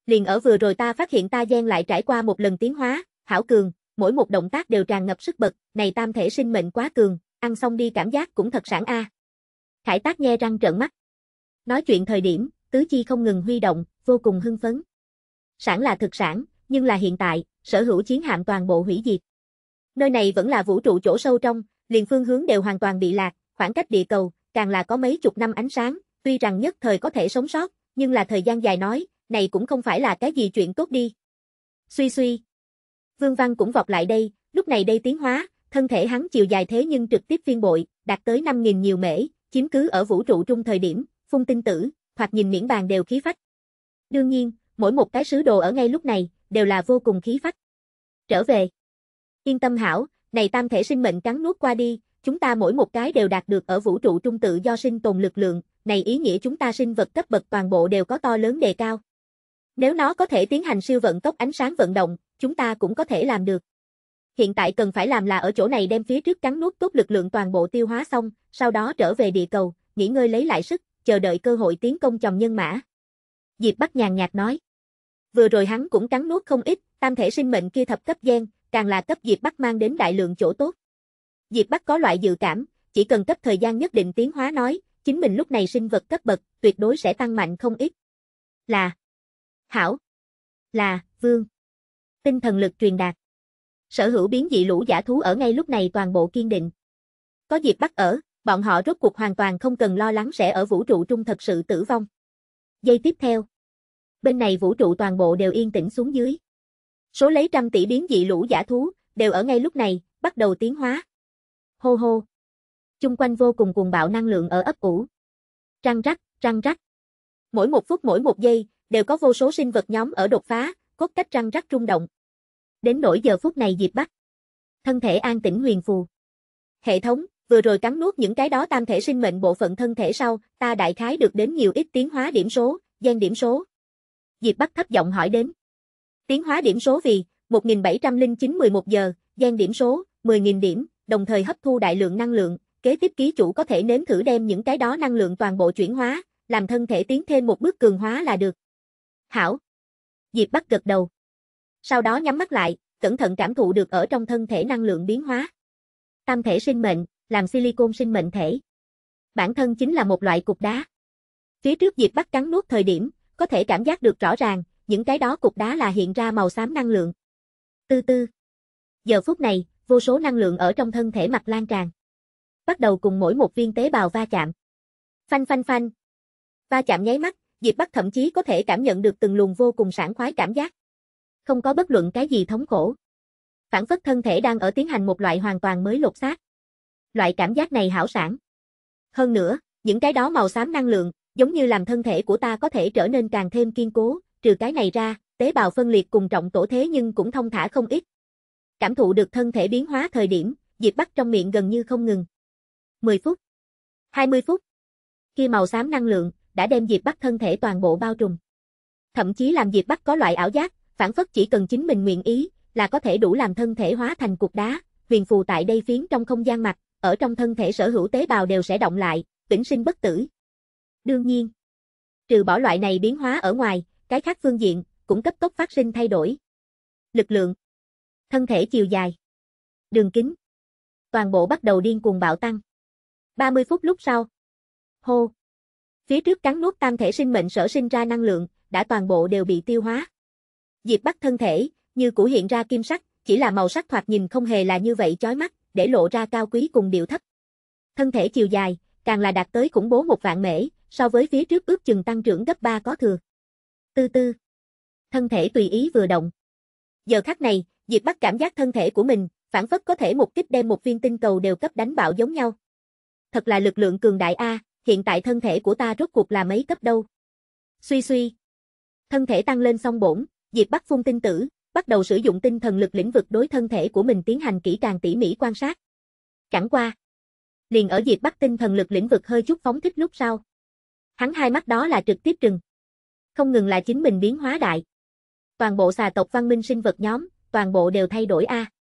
Liền ở vừa rồi ta phát hiện ta gian lại trải qua một lần tiến hóa, hảo cường, mỗi một động tác đều tràn ngập sức bật, này tam thể sinh mệnh quá cường, ăn xong đi cảm giác cũng thật sản a. Khải tác nghe răng trợn mắt. Nói chuyện thời điểm, tứ chi không ngừng huy động, vô cùng hưng phấn. Sản là thực sản, nhưng là hiện tại, sở hữu chiến hạm toàn bộ hủy diệt. Nơi này vẫn là vũ trụ chỗ sâu trong, liền phương hướng đều hoàn toàn bị lạc, khoảng cách địa cầu, càng là có mấy chục năm ánh sáng, tuy rằng nhất thời có thể sống sót, nhưng là thời gian dài nói, này cũng không phải là cái gì chuyện tốt đi. Suy suy. Vương Văn cũng vọt lại đây, lúc này đây tiến hóa, thân thể hắn chiều dài thế nhưng trực tiếp phiên bội, đạt tới 5.000 nhiều mễ, chiếm cứ ở vũ trụ trung thời điểm, phun tinh tử, hoặc nhìn miễn bàn đều khí phách. Đương nhiên, mỗi một cái sứ đồ ở ngay lúc này, đều là vô cùng khí phách. Trở về. Yên tâm hảo, này tam thể sinh mệnh cắn nuốt qua đi, chúng ta mỗi một cái đều đạt được ở vũ trụ trung tự do sinh tồn lực lượng, này ý nghĩa chúng ta sinh vật cấp bậc toàn bộ đều có to lớn đề cao. Nếu nó có thể tiến hành siêu vận tốc ánh sáng vận động, chúng ta cũng có thể làm được. Hiện tại cần phải làm là ở chỗ này đem phía trước cắn nuốt tốt lực lượng toàn bộ tiêu hóa xong, sau đó trở về địa cầu, nghỉ ngơi lấy lại sức, chờ đợi cơ hội tiến công chồng nhân mã. Diệp Bắc nhàn nhạt nói. Vừa rồi hắn cũng cắn nuốt không ít, tam thể sinh mệnh kia thập cấp gen, càng là cấp Diệp Bắc mang đến đại lượng chỗ tốt. Diệp Bắc có loại dự cảm, chỉ cần cấp thời gian nhất định tiến hóa nói, chính mình lúc này sinh vật cấp bậc, tuyệt đối sẽ tăng mạnh không ít. Là Hảo. Là, vương. Tinh thần lực truyền đạt. Sở hữu biến dị lũ giả thú ở ngay lúc này toàn bộ kiên định. Có dịp bắt ở, bọn họ rốt cuộc hoàn toàn không cần lo lắng sẽ ở vũ trụ trung thật sự tử vong. Giây tiếp theo. Bên này vũ trụ toàn bộ đều yên tĩnh xuống dưới. Số lấy trăm tỷ biến dị lũ giả thú, đều ở ngay lúc này, bắt đầu tiến hóa. Hô hô. Chung quanh vô cùng cuồng bạo năng lượng ở ấp ủ. Răng rắc, răng rắc. Mỗi một phút mỗi một giây, đều có vô số sinh vật nhóm ở đột phá, cốt cách răng rắc rung động. Đến nỗi giờ phút này Diệp Bắc. Thân thể an tĩnh huyền phù. Hệ thống, vừa rồi cắn nuốt những cái đó tam thể sinh mệnh bộ phận thân thể sau, ta đại khái được đến nhiều ít tiến hóa điểm số, gian điểm số. Diệp Bắc thấp giọng hỏi đến. Tiến hóa điểm số vì 1709-11 giờ, gian điểm số 10.000 điểm, đồng thời hấp thu đại lượng năng lượng, kế tiếp ký chủ có thể nếm thử đem những cái đó năng lượng toàn bộ chuyển hóa, làm thân thể tiến thêm một bước cường hóa là được. Hảo. Diệp Bắc gật đầu. Sau đó nhắm mắt lại, cẩn thận cảm thụ được ở trong thân thể năng lượng biến hóa. Tam thể sinh mệnh, làm silicon sinh mệnh thể. Bản thân chính là một loại cục đá. Phía trước Diệp Bắc cắn nuốt thời điểm, có thể cảm giác được rõ ràng, những cái đó cục đá là hiện ra màu xám năng lượng. Tư tư. Giờ phút này, vô số năng lượng ở trong thân thể mặt lan tràn. Bắt đầu cùng mỗi một viên tế bào va chạm. Phanh phanh phanh. Va chạm nháy mắt, Diệp Bắc thậm chí có thể cảm nhận được từng luồng vô cùng sảng khoái cảm giác. Không có bất luận cái gì thống khổ. Phản phất thân thể đang ở tiến hành một loại hoàn toàn mới lột xác. Loại cảm giác này hảo sản. Hơn nữa, những cái đó màu xám năng lượng, giống như làm thân thể của ta có thể trở nên càng thêm kiên cố, trừ cái này ra, tế bào phân liệt cùng trọng tổ thế nhưng cũng thông thả không ít. Cảm thụ được thân thể biến hóa thời điểm, Diệp Bắc trong miệng gần như không ngừng. 10 phút, 20 phút. Khi màu xám năng lượng, đã đem Diệp Bắc thân thể toàn bộ bao trùm. Thậm chí làm Diệp Bắc có loại ảo giác, phản phất chỉ cần chính mình nguyện ý, là có thể đủ làm thân thể hóa thành cục đá, huyền phù tại đây phiến trong không gian mặt, ở trong thân thể sở hữu tế bào đều sẽ động lại, tỉnh sinh bất tử. Đương nhiên, trừ bỏ loại này biến hóa ở ngoài, cái khác phương diện cũng cấp tốc phát sinh thay đổi. Lực lượng, thân thể chiều dài, đường kính, toàn bộ bắt đầu điên cuồng bạo tăng. 30 phút lúc sau, hô, Phía trước cắn nuốt tam thể sinh mệnh sở sinh ra năng lượng, đã toàn bộ đều bị tiêu hóa. Diệp Bắc thân thể, như cũ hiện ra kim sắc, chỉ là màu sắc thoạt nhìn không hề là như vậy chói mắt, để lộ ra cao quý cùng điệu thấp. Thân thể chiều dài, càng là đạt tới khủng bố một vạn mễ, so với phía trước ước chừng tăng trưởng gấp 3 có thừa. Tư tư. Thân thể tùy ý vừa động. Giờ khắc này, Diệp Bắc cảm giác thân thể của mình, phản phất có thể một kích đem một viên tinh cầu đều cấp đánh bạo giống nhau. Thật là lực lượng cường đại a, hiện tại thân thể của ta rốt cuộc là mấy cấp đâu. Suy suy. Thân thể tăng lên song bổn, Diệp Bắc phun tinh tử, bắt đầu sử dụng tinh thần lực lĩnh vực đối thân thể của mình tiến hành kỹ càng tỉ mỉ quan sát. Chẳng qua. Liền ở Diệp Bắc tinh thần lực lĩnh vực hơi chút phóng thích lúc sau. Hắn hai mắt đó là trực tiếp trừng. Không ngừng là chính mình biến hóa đại. Toàn bộ xà tộc văn minh sinh vật nhóm, toàn bộ đều thay đổi a. À.